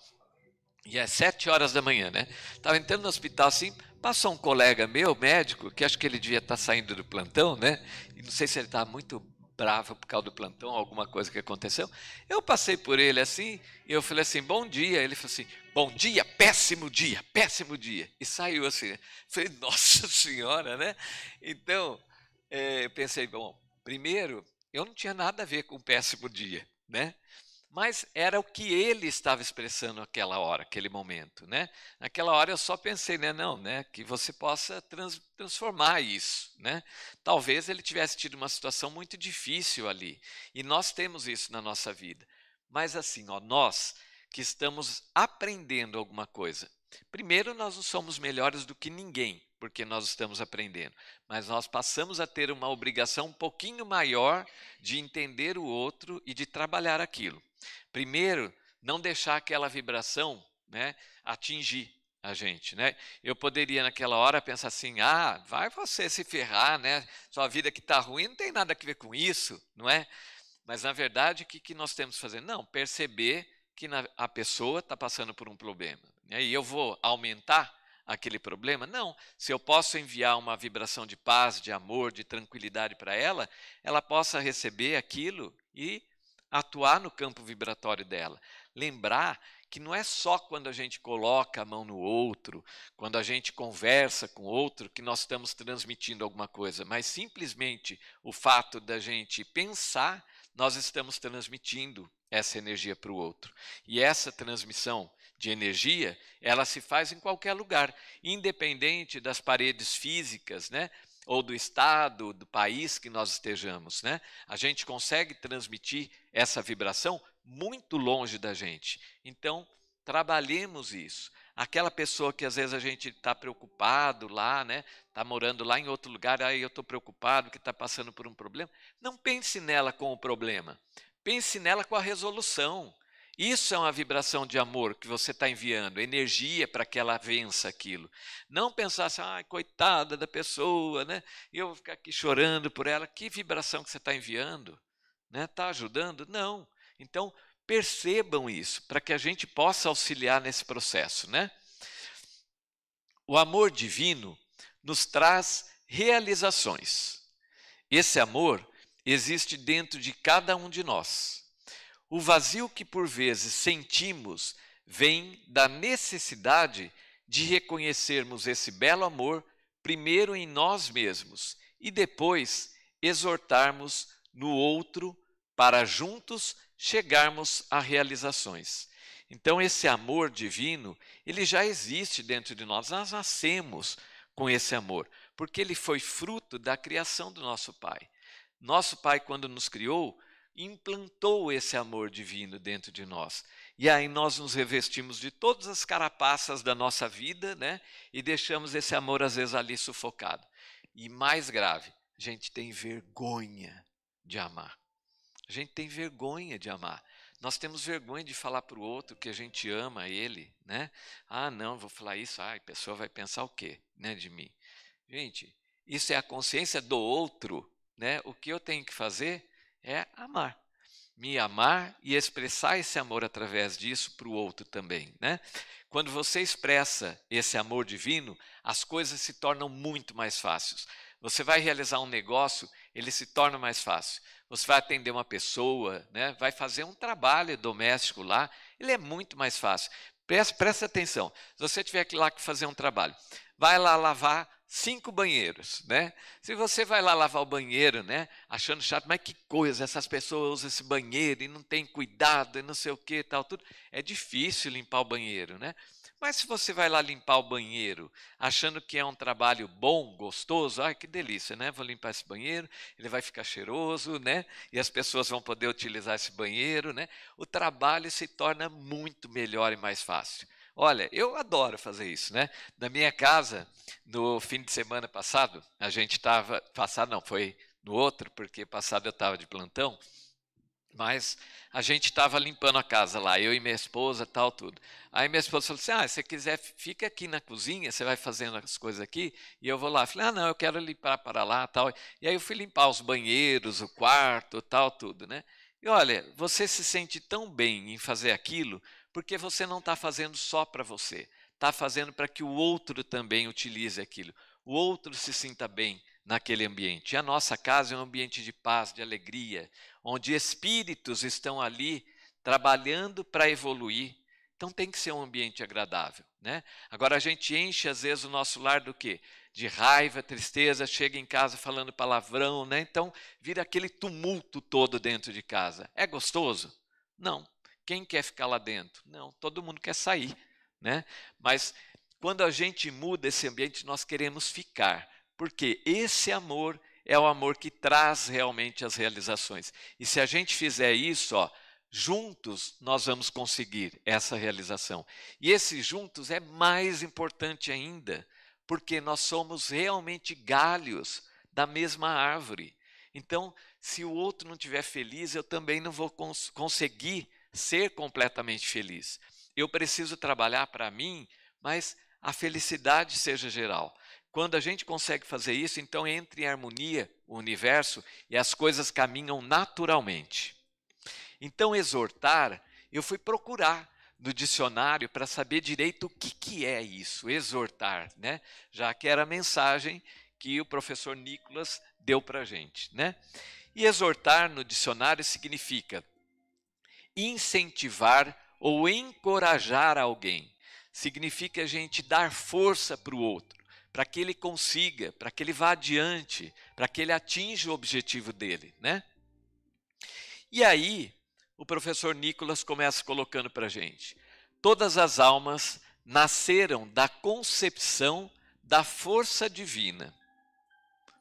e é sete horas da manhã, né? Estava entrando no hospital assim, passou um colega meu, médico, que acho que ele devia estar tá saindo do plantão, né? E não sei se ele estava tá muito bravo por causa do plantão, alguma coisa que aconteceu. Eu passei por ele assim e eu falei assim, bom dia. Ele falou assim, bom dia, péssimo dia, péssimo dia. E saiu assim. Né? Falei, nossa senhora, né? Então, é, eu pensei, bom, primeiro, eu não tinha nada a ver com péssimo dia, né? Mas era o que ele estava expressando naquela hora, aquele momento, né? Naquela hora eu só pensei, né, não, né, que você possa trans, transformar isso, né? Talvez ele tivesse tido uma situação muito difícil ali, e nós temos isso na nossa vida. Mas assim, ó, nós que estamos aprendendo alguma coisa. Primeiro, nós não somos melhores do que ninguém, porque nós estamos aprendendo, mas nós passamos a ter uma obrigação um pouquinho maior de entender o outro e de trabalhar aquilo. Primeiro, não deixar aquela vibração né, atingir a gente, né? Eu poderia naquela hora pensar assim: "Ah, vai você se ferrar, né? Sua vida que está ruim não tem nada a ver com isso", não é? Mas na verdade, o que, que nós temos que fazer? Não, perceber que na, a pessoa está passando por um problema. E né? E eu vou aumentar aquele problema? Não. Se eu posso enviar uma vibração de paz, de amor, de tranquilidade para ela, ela possa receber aquilo e atuar no campo vibratório dela. Lembrar que não é só quando a gente coloca a mão no outro, quando a gente conversa com outro, que nós estamos transmitindo alguma coisa, mas simplesmente o fato da gente pensar, nós estamos transmitindo essa energia para o outro. E essa transmissão de energia, ela se faz em qualquer lugar, independente das paredes físicas, né? ou do estado, do país que nós estejamos, né? A gente consegue transmitir essa vibração muito longe da gente. Então, trabalhemos isso. Aquela pessoa que às vezes a gente está preocupado lá, né? Está morando lá em outro lugar, aí eu estou preocupado que está passando por um problema. Não pense nela com o problema. Pense nela com a resolução. Isso é uma vibração de amor que você está enviando, energia para que ela vença aquilo. Não pensar assim, ah, coitada da pessoa, né? Eu vou ficar aqui chorando por ela. Que vibração que você está enviando? Está né? Tá ajudando? Não. Então, percebam isso, para que a gente possa auxiliar nesse processo, né? O amor divino nos traz realizações. Esse amor existe dentro de cada um de nós. O vazio que por vezes sentimos vem da necessidade de reconhecermos esse belo amor primeiro em nós mesmos e depois exortarmos no outro para juntos chegarmos a realizações. Então esse amor divino, ele já existe dentro de nós, nós nascemos com esse amor, porque ele foi fruto da criação do nosso Pai. Nosso Pai, quando nos criou, implantou esse amor divino dentro de nós. E aí nós nos revestimos de todas as carapaças da nossa vida, né? E deixamos esse amor às vezes ali sufocado. E mais grave, a gente tem vergonha de amar. A gente tem vergonha de amar. Nós temos vergonha de falar para o outro que a gente ama ele, né? Ah, não, vou falar isso, ah, a pessoa vai pensar o quê, né, de mim? Gente, isso é a consciência do outro né, o que eu tenho que fazer é amar. Me amar e expressar esse amor através disso para o outro também. Né? Quando você expressa esse amor divino, as coisas se tornam muito mais fáceis. Você vai realizar um negócio, ele se torna mais fácil. Você vai atender uma pessoa, né? vai fazer um trabalho doméstico lá, ele é muito mais fácil. Preste, preste atenção, se você tiver lá que fazer um trabalho, vai lá lavar cinco banheiros, né? Se você vai lá lavar o banheiro, né, achando chato, mas que coisa, essas pessoas usam esse banheiro e não tem cuidado e não sei o que, tal, tudo. É difícil limpar o banheiro, né? Mas se você vai lá limpar o banheiro, achando que é um trabalho bom, gostoso, ai que delícia, né? Vou limpar esse banheiro, ele vai ficar cheiroso, né? E as pessoas vão poder utilizar esse banheiro, né? O trabalho se torna muito melhor e mais fácil. Olha, eu adoro fazer isso, né? Na minha casa, no fim de semana passado, a gente estava. Passado não, foi no outro, porque passado eu estava de plantão. Mas a gente estava limpando a casa lá, eu e minha esposa, tal, tudo. Aí minha esposa falou assim: Ah, se você quiser, fica aqui na cozinha, você vai fazendo as coisas aqui, e eu vou lá. Eu falei: Ah, não, eu quero limpar para lá, tal. E aí eu fui limpar os banheiros, o quarto, tal, tudo, né? E olha, você se sente tão bem em fazer aquilo porque você não está fazendo só para você, está fazendo para que o outro também utilize aquilo, o outro se sinta bem naquele ambiente. E a nossa casa é um ambiente de paz, de alegria, onde espíritos estão ali trabalhando para evoluir. Então tem que ser um ambiente agradável, né? Agora a gente enche às vezes o nosso lar do quê? De raiva, tristeza, chega em casa falando palavrão, né? Então vira aquele tumulto todo dentro de casa. É gostoso? Não. Quem quer ficar lá dentro? Não, todo mundo quer sair, né? Mas quando a gente muda esse ambiente, nós queremos ficar, porque esse amor é o amor que traz realmente as realizações. E se a gente fizer isso, ó, juntos nós vamos conseguir essa realização. E esse juntos é mais importante ainda, porque nós somos realmente galhos da mesma árvore. Então, se o outro não estiver feliz, eu também não vou cons conseguir ser completamente feliz. Eu preciso trabalhar para mim, mas a felicidade seja geral. Quando a gente consegue fazer isso, então entra em harmonia o universo e as coisas caminham naturalmente. Então, exortar, eu fui procurar no dicionário para saber direito o que, que é isso, exortar, né? já que era a mensagem que o professor Nicolas deu para a gente. Né? E exortar no dicionário significa incentivar ou encorajar alguém. Significa a gente dar força para o outro, para que ele consiga, para que ele vá adiante, para que ele atinja o objetivo dele, né? E aí, o professor Nicolas começa colocando para a gente: todas as almas nasceram da concepção da força divina.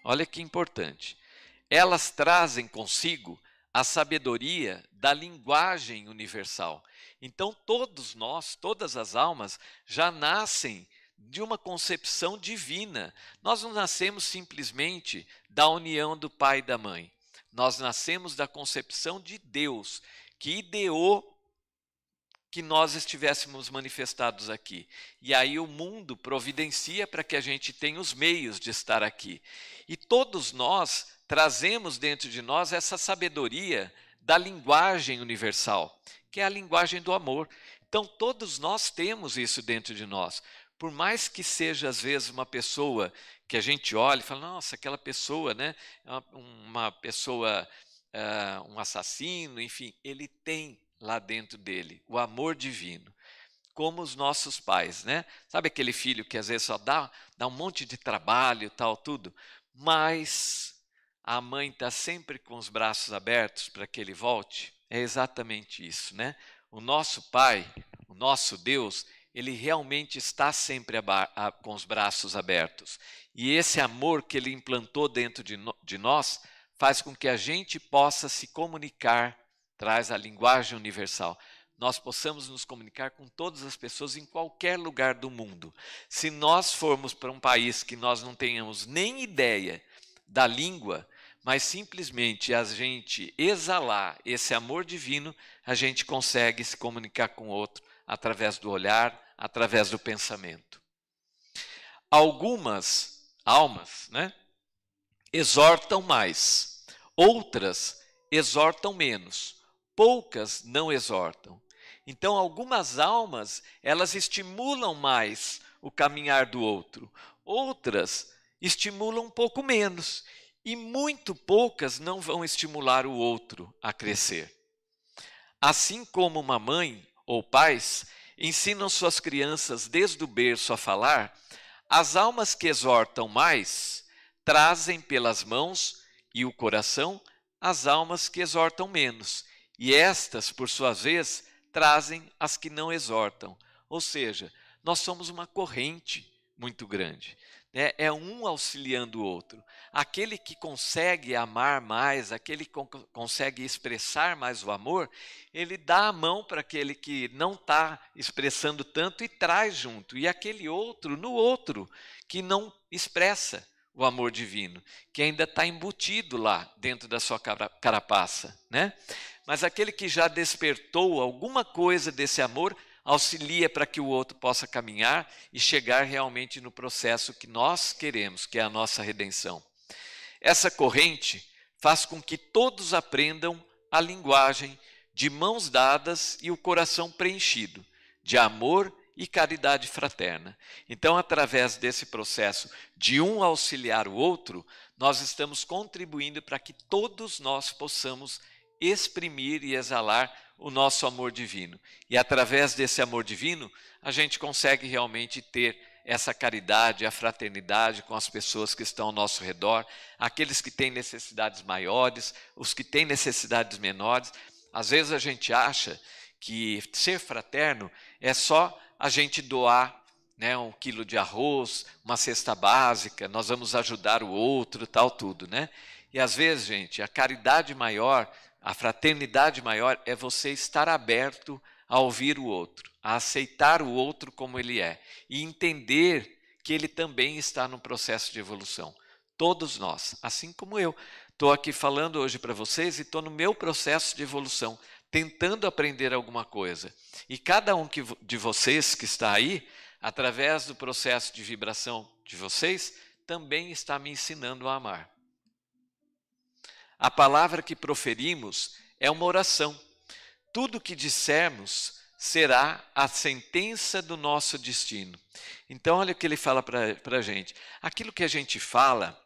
Olha que importante. Elas trazem consigo a sabedoria da linguagem universal. Então, todos nós, todas as almas, já nascem de uma concepção divina. Nós não nascemos simplesmente da união do pai e da mãe. Nós nascemos da concepção de Deus, que ideou que nós estivéssemos manifestados aqui. E aí o mundo providencia para que a gente tenha os meios de estar aqui. E todos nós trazemos dentro de nós essa sabedoria da linguagem universal, que é a linguagem do amor. Então, todos nós temos isso dentro de nós. Por mais que seja, às vezes, uma pessoa que a gente olha e fala, nossa, aquela pessoa, né? É uma pessoa, uh, um assassino, enfim, ele tem lá dentro dele o amor divino. Como os nossos pais, né? Sabe aquele filho que às vezes só dá, dá um monte de trabalho, tal, tudo, mas a mãe está sempre com os braços abertos para que ele volte? É exatamente isso, né? O nosso Pai, o nosso Deus, ele realmente está sempre com os braços abertos. E esse amor que ele implantou dentro de, no de nós faz com que a gente possa se comunicar, traz a linguagem universal. Nós possamos nos comunicar com todas as pessoas em qualquer lugar do mundo. Se nós formos para um país que nós não tenhamos nem ideia da língua, mas simplesmente a gente exalar esse amor divino, a gente consegue se comunicar com o outro através do olhar, através do pensamento. Algumas almas, né, exortam mais, outras exortam menos, poucas não exortam. Então, algumas almas, elas estimulam mais o caminhar do outro, outras estimulam um pouco menos e muito poucas não vão estimular o outro a crescer. Assim como uma mãe ou pais ensinam suas crianças desde o berço a falar, as almas que exortam mais trazem pelas mãos e o coração as almas que exortam menos, e estas, por sua vez, trazem as que não exortam. Ou seja, nós somos uma corrente muito grande né, é um auxiliando o outro. Aquele que consegue amar mais, aquele que con consegue expressar mais o amor, ele dá a mão para aquele que não está expressando tanto e traz junto. E aquele outro, no outro, que não expressa o amor divino, que ainda está embutido lá dentro da sua carapaça. Né? Mas aquele que já despertou alguma coisa desse amor, auxilia para que o outro possa caminhar e chegar realmente no processo que nós queremos, que é a nossa redenção. Essa corrente faz com que todos aprendam a linguagem de mãos dadas e o coração preenchido, de amor e caridade fraterna. Então, através desse processo de um auxiliar o outro, nós estamos contribuindo para que todos nós possamos exprimir e exalar o nosso amor divino. E através desse amor divino, a gente consegue realmente ter essa caridade, a fraternidade com as pessoas que estão ao nosso redor, aqueles que têm necessidades maiores, os que têm necessidades menores. Às vezes a gente acha que ser fraterno é só a gente doar né, um quilo de arroz, uma cesta básica, nós vamos ajudar o outro, tal, tudo, né? E às vezes, gente, a caridade maior a fraternidade maior é você estar aberto a ouvir o outro, a aceitar o outro como ele é e entender que ele também está no processo de evolução. Todos nós, assim como eu, estou aqui falando hoje para vocês e estou no meu processo de evolução, tentando aprender alguma coisa. E cada um que, de vocês que está aí, através do processo de vibração de vocês, também está me ensinando a amar. A palavra que proferimos é uma oração. Tudo que dissermos será a sentença do nosso destino. Então, olha o que ele fala para a gente. Aquilo que a gente fala,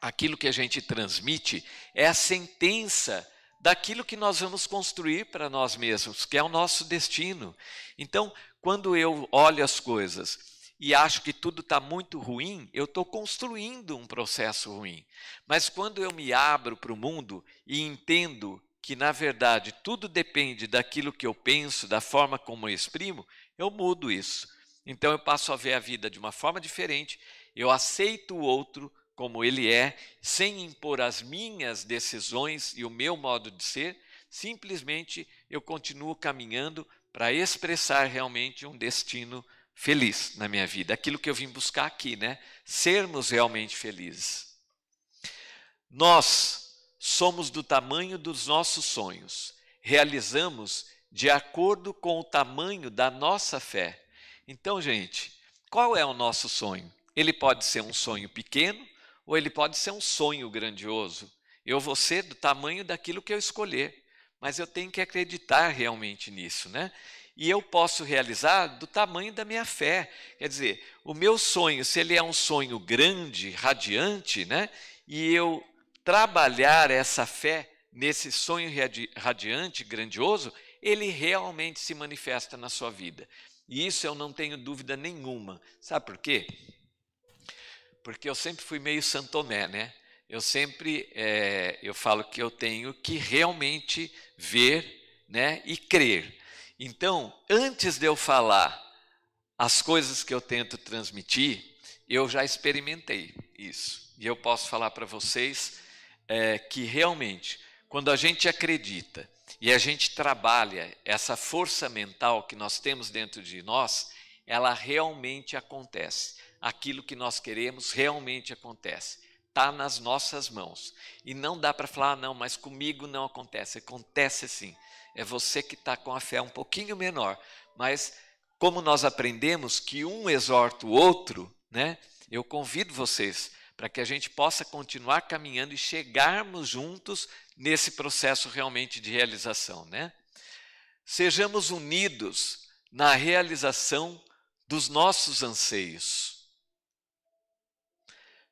aquilo que a gente transmite, é a sentença daquilo que nós vamos construir para nós mesmos, que é o nosso destino. Então, quando eu olho as coisas e acho que tudo está muito ruim, eu estou construindo um processo ruim. Mas quando eu me abro para o mundo e entendo que, na verdade, tudo depende daquilo que eu penso, da forma como eu exprimo, eu mudo isso. Então eu passo a ver a vida de uma forma diferente, eu aceito o outro como ele é, sem impor as minhas decisões e o meu modo de ser, simplesmente eu continuo caminhando para expressar realmente um destino feliz na minha vida. É aquilo que eu vim buscar aqui, né? Sermos realmente felizes. Nós somos do tamanho dos nossos sonhos. Realizamos de acordo com o tamanho da nossa fé. Então, gente, qual é o nosso sonho? Ele pode ser um sonho pequeno ou ele pode ser um sonho grandioso. Eu vou ser do tamanho daquilo que eu escolher, mas eu tenho que acreditar realmente nisso, né? e eu posso realizar do tamanho da minha fé. Quer dizer, o meu sonho, se ele é um sonho grande, radiante, né? E eu trabalhar essa fé nesse sonho radiante, grandioso, ele realmente se manifesta na sua vida. E isso eu não tenho dúvida nenhuma. Sabe por quê? Porque eu sempre fui meio santomé, né? Eu sempre é, eu falo que eu tenho que realmente ver né, e crer. Então, antes de eu falar as coisas que eu tento transmitir, eu já experimentei isso. E eu posso falar para vocês é, que realmente, quando a gente acredita e a gente trabalha essa força mental que nós temos dentro de nós, ela realmente acontece. Aquilo que nós queremos realmente acontece. Está nas nossas mãos. E não dá para falar, ah, não, mas comigo não acontece. Acontece sim é você que está com a fé um pouquinho menor. Mas como nós aprendemos que um exorta o outro, né? Eu convido vocês para que a gente possa continuar caminhando e chegarmos juntos nesse processo realmente de realização, né? Sejamos unidos na realização dos nossos anseios.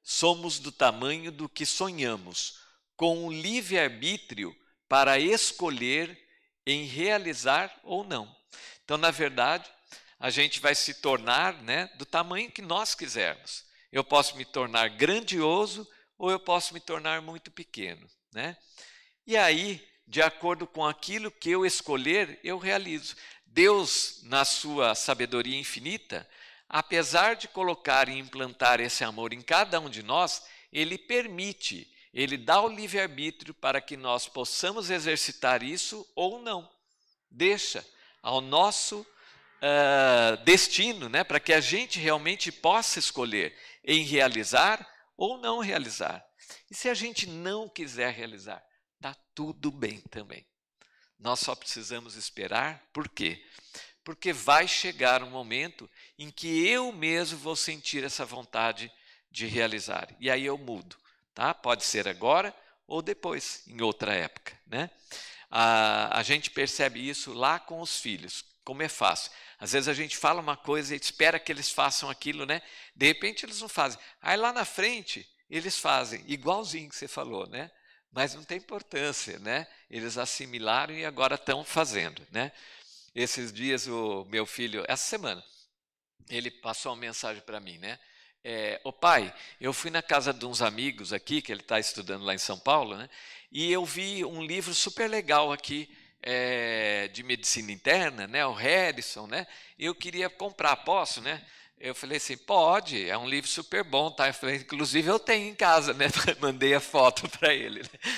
Somos do tamanho do que sonhamos, com o livre arbítrio para escolher em realizar ou não. Então, na verdade, a gente vai se tornar né, do tamanho que nós quisermos. Eu posso me tornar grandioso ou eu posso me tornar muito pequeno. Né? E aí, de acordo com aquilo que eu escolher, eu realizo. Deus, na sua sabedoria infinita, apesar de colocar e implantar esse amor em cada um de nós, ele permite ele dá o livre-arbítrio para que nós possamos exercitar isso ou não. Deixa ao nosso uh, destino, né, para que a gente realmente possa escolher em realizar ou não realizar. E se a gente não quiser realizar, tá tudo bem também. Nós só precisamos esperar, por quê? Porque vai chegar um momento em que eu mesmo vou sentir essa vontade de realizar. E aí eu mudo tá? Pode ser agora ou depois, em outra época, né? A, a gente percebe isso lá com os filhos, como é fácil. Às vezes a gente fala uma coisa e espera que eles façam aquilo, né? De repente eles não fazem. Aí lá na frente eles fazem igualzinho que você falou, né? Mas não tem importância, né? Eles assimilaram e agora estão fazendo, né? Esses dias o meu filho, essa semana, ele passou uma mensagem para mim, né? é, pai, eu fui na casa de uns amigos aqui, que ele está estudando lá em São Paulo, né? E eu vi um livro super legal aqui é, de medicina interna, né? O Harrison, né? Eu queria comprar, posso, né? Eu falei assim, pode, é um livro super bom, tá? Eu falei, inclusive eu tenho em casa, né? Mandei a foto para ele. Né?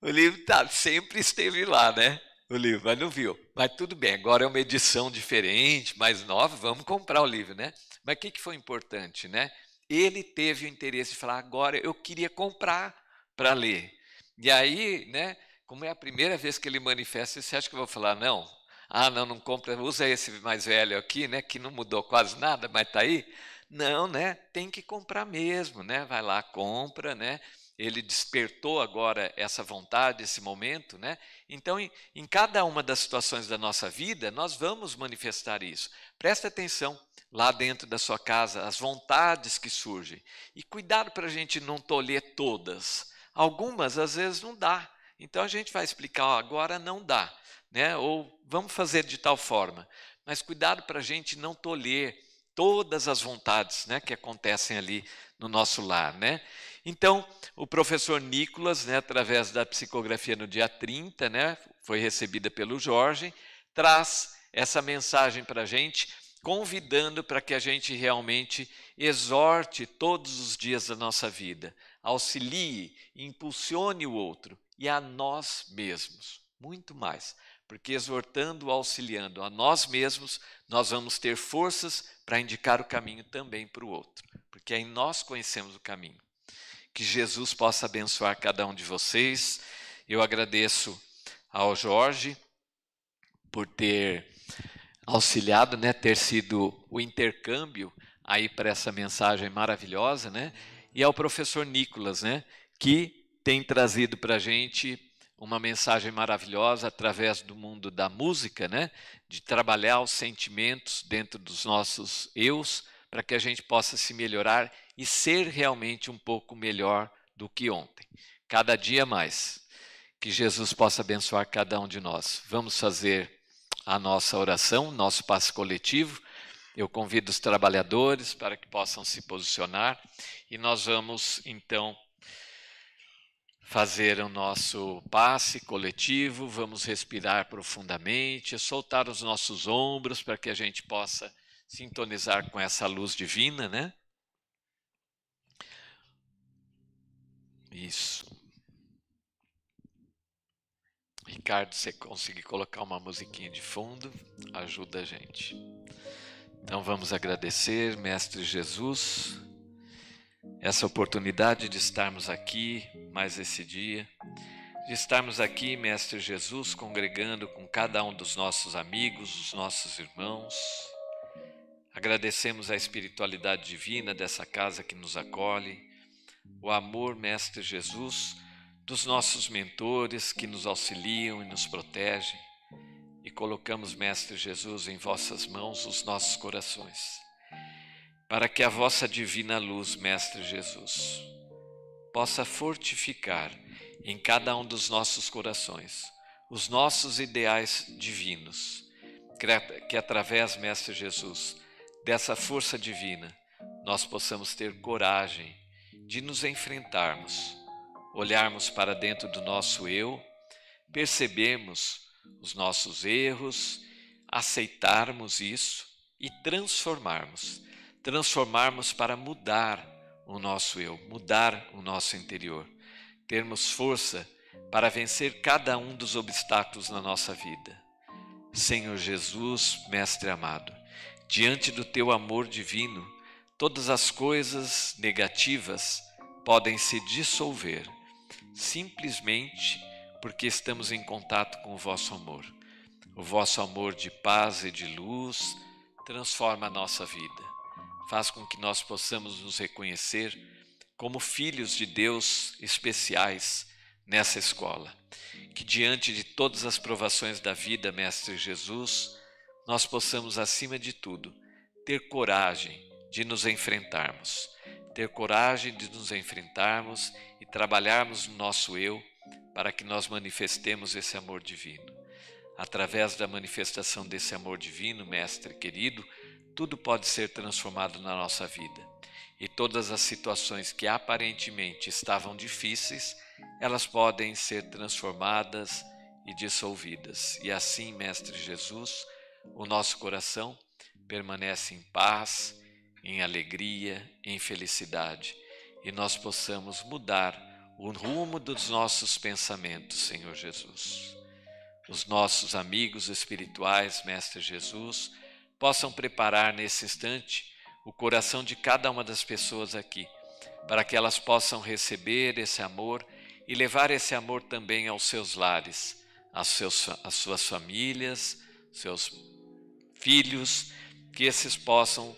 O livro tá, sempre esteve lá, né? O livro, mas não viu. Mas tudo bem, agora é uma edição diferente, mais nova, vamos comprar o livro, né? Mas o que, que foi importante, né? Ele teve o interesse de falar, agora eu queria comprar para ler. E aí, né, como é a primeira vez que ele manifesta, você acha que eu vou falar, não? Ah, não, não compra, usa esse mais velho aqui, né, que não mudou quase nada, mas tá aí. Não, né? Tem que comprar mesmo, né? Vai lá, compra, né? Ele despertou agora essa vontade, esse momento, né? Então, em, em cada uma das situações da nossa vida, nós vamos manifestar isso. Presta atenção lá dentro da sua casa, as vontades que surgem. E cuidado para a gente não tolher todas. Algumas às vezes não dá. Então a gente vai explicar, ó, agora não dá, né? Ou vamos fazer de tal forma. Mas cuidado para a gente não tolher todas as vontades, né, que acontecem ali no nosso lar, né? Então, o professor Nicolas, né, através da psicografia no dia 30, né, foi recebida pelo Jorge, traz essa mensagem para a gente convidando para que a gente realmente exorte todos os dias da nossa vida, auxilie, impulsione o outro e a nós mesmos, muito mais, porque exortando, auxiliando a nós mesmos, nós vamos ter forças para indicar o caminho também para o outro, porque aí é nós conhecemos o caminho. Que Jesus possa abençoar cada um de vocês. Eu agradeço ao Jorge por ter auxiliado, né, ter sido o intercâmbio aí para essa mensagem maravilhosa, né? E ao professor Nicolas, né, que tem trazido para a gente uma mensagem maravilhosa através do mundo da música, né? De trabalhar os sentimentos dentro dos nossos eus para que a gente possa se melhorar e ser realmente um pouco melhor do que ontem. Cada dia mais. Que Jesus possa abençoar cada um de nós. Vamos fazer a nossa oração, nosso passe coletivo. Eu convido os trabalhadores para que possam se posicionar e nós vamos então fazer o nosso passe coletivo, vamos respirar profundamente, soltar os nossos ombros para que a gente possa sintonizar com essa luz divina, né? Isso. Ricardo, você conseguir colocar uma musiquinha de fundo, ajuda a gente. Então vamos agradecer, Mestre Jesus, essa oportunidade de estarmos aqui mais esse dia, de estarmos aqui, Mestre Jesus, congregando com cada um dos nossos amigos, os nossos irmãos. Agradecemos a espiritualidade divina dessa casa que nos acolhe, o amor, Mestre Jesus, dos nossos mentores que nos auxiliam e nos protegem, e colocamos, Mestre Jesus, em vossas mãos os nossos corações, para que a vossa divina luz, Mestre Jesus, possa fortificar em cada um dos nossos corações os nossos ideais divinos, que é, através, Mestre Jesus, dessa força divina, nós possamos ter coragem de nos enfrentarmos olharmos para dentro do nosso eu, percebemos os nossos erros, aceitarmos isso e transformarmos transformarmos para mudar o nosso eu, mudar o nosso interior, termos força para vencer cada um dos obstáculos na nossa vida. Senhor Jesus, Mestre amado, diante do teu amor divino, todas as coisas negativas podem se dissolver simplesmente porque estamos em contato com o vosso amor. O vosso amor de paz e de luz transforma a nossa vida, faz com que nós possamos nos reconhecer como filhos de Deus especiais nessa escola. Que diante de todas as provações da vida, Mestre Jesus, nós possamos, acima de tudo, ter coragem de nos enfrentarmos ter coragem de nos enfrentarmos e trabalharmos no nosso eu para que nós manifestemos esse amor divino. Através da manifestação desse amor divino, mestre querido, tudo pode ser transformado na nossa vida. E todas as situações que aparentemente estavam difíceis, elas podem ser transformadas e dissolvidas. E assim, mestre Jesus, o nosso coração permanece em paz em alegria, em felicidade, e nós possamos mudar o rumo dos nossos pensamentos, Senhor Jesus. Os nossos amigos espirituais, Mestre Jesus, possam preparar nesse instante o coração de cada uma das pessoas aqui, para que elas possam receber esse amor e levar esse amor também aos seus lares, às, seus, às suas famílias, seus filhos, que esses possam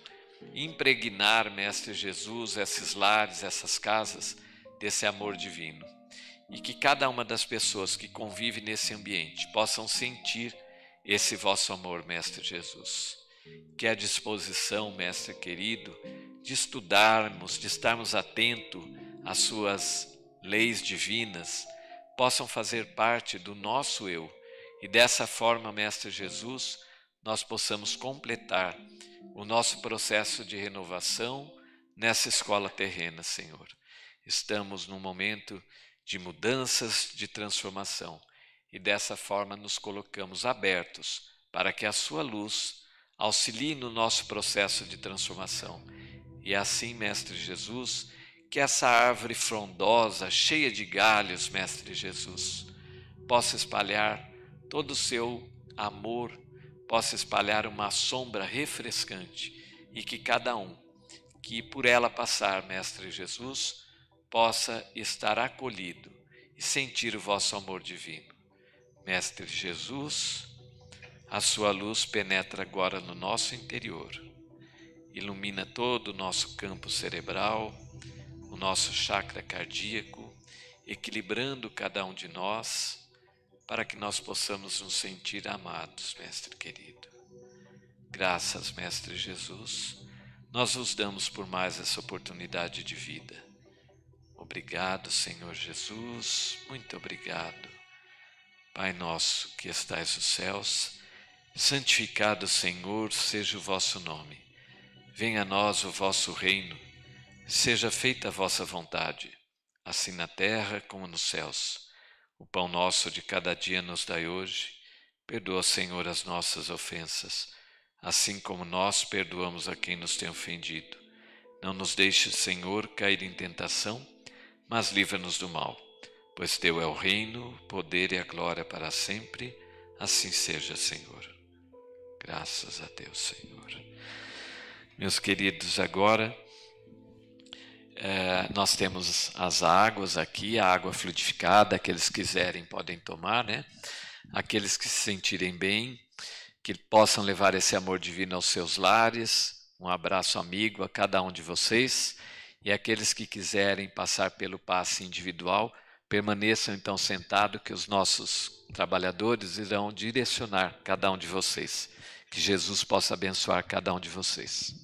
impregnar, Mestre Jesus, esses lares, essas casas, desse amor divino. E que cada uma das pessoas que convive nesse ambiente possam sentir esse vosso amor, Mestre Jesus. Que a disposição, Mestre querido, de estudarmos, de estarmos atentos às suas leis divinas, possam fazer parte do nosso eu. E dessa forma, Mestre Jesus, nós possamos completar o nosso processo de renovação nessa escola terrena, Senhor. Estamos num momento de mudanças, de transformação e dessa forma nos colocamos abertos para que a Sua luz auxilie no nosso processo de transformação. E assim, Mestre Jesus, que essa árvore frondosa, cheia de galhos, Mestre Jesus, possa espalhar todo o seu amor possa espalhar uma sombra refrescante e que cada um que por ela passar, Mestre Jesus, possa estar acolhido e sentir o vosso amor divino. Mestre Jesus, a sua luz penetra agora no nosso interior, ilumina todo o nosso campo cerebral, o nosso chakra cardíaco, equilibrando cada um de nós para que nós possamos nos sentir amados, Mestre querido. Graças, Mestre Jesus, nós vos damos por mais essa oportunidade de vida. Obrigado, Senhor Jesus, muito obrigado. Pai nosso que estais nos céus, santificado, Senhor, seja o vosso nome. Venha a nós o vosso reino, seja feita a vossa vontade, assim na terra como nos céus. O pão nosso de cada dia nos dai hoje. Perdoa, Senhor, as nossas ofensas, assim como nós perdoamos a quem nos tem ofendido. Não nos deixe, Senhor, cair em tentação, mas livra-nos do mal. Pois teu é o reino, o poder e a glória para sempre. Assim seja, Senhor. Graças a Deus, Senhor. Meus queridos, agora é, nós temos as águas aqui, a água fluidificada, aqueles que quiserem podem tomar, né? Aqueles que se sentirem bem, que possam levar esse amor divino aos seus lares. Um abraço amigo a cada um de vocês. E aqueles que quiserem passar pelo passe individual, permaneçam então sentados, que os nossos trabalhadores irão direcionar cada um de vocês. Que Jesus possa abençoar cada um de vocês.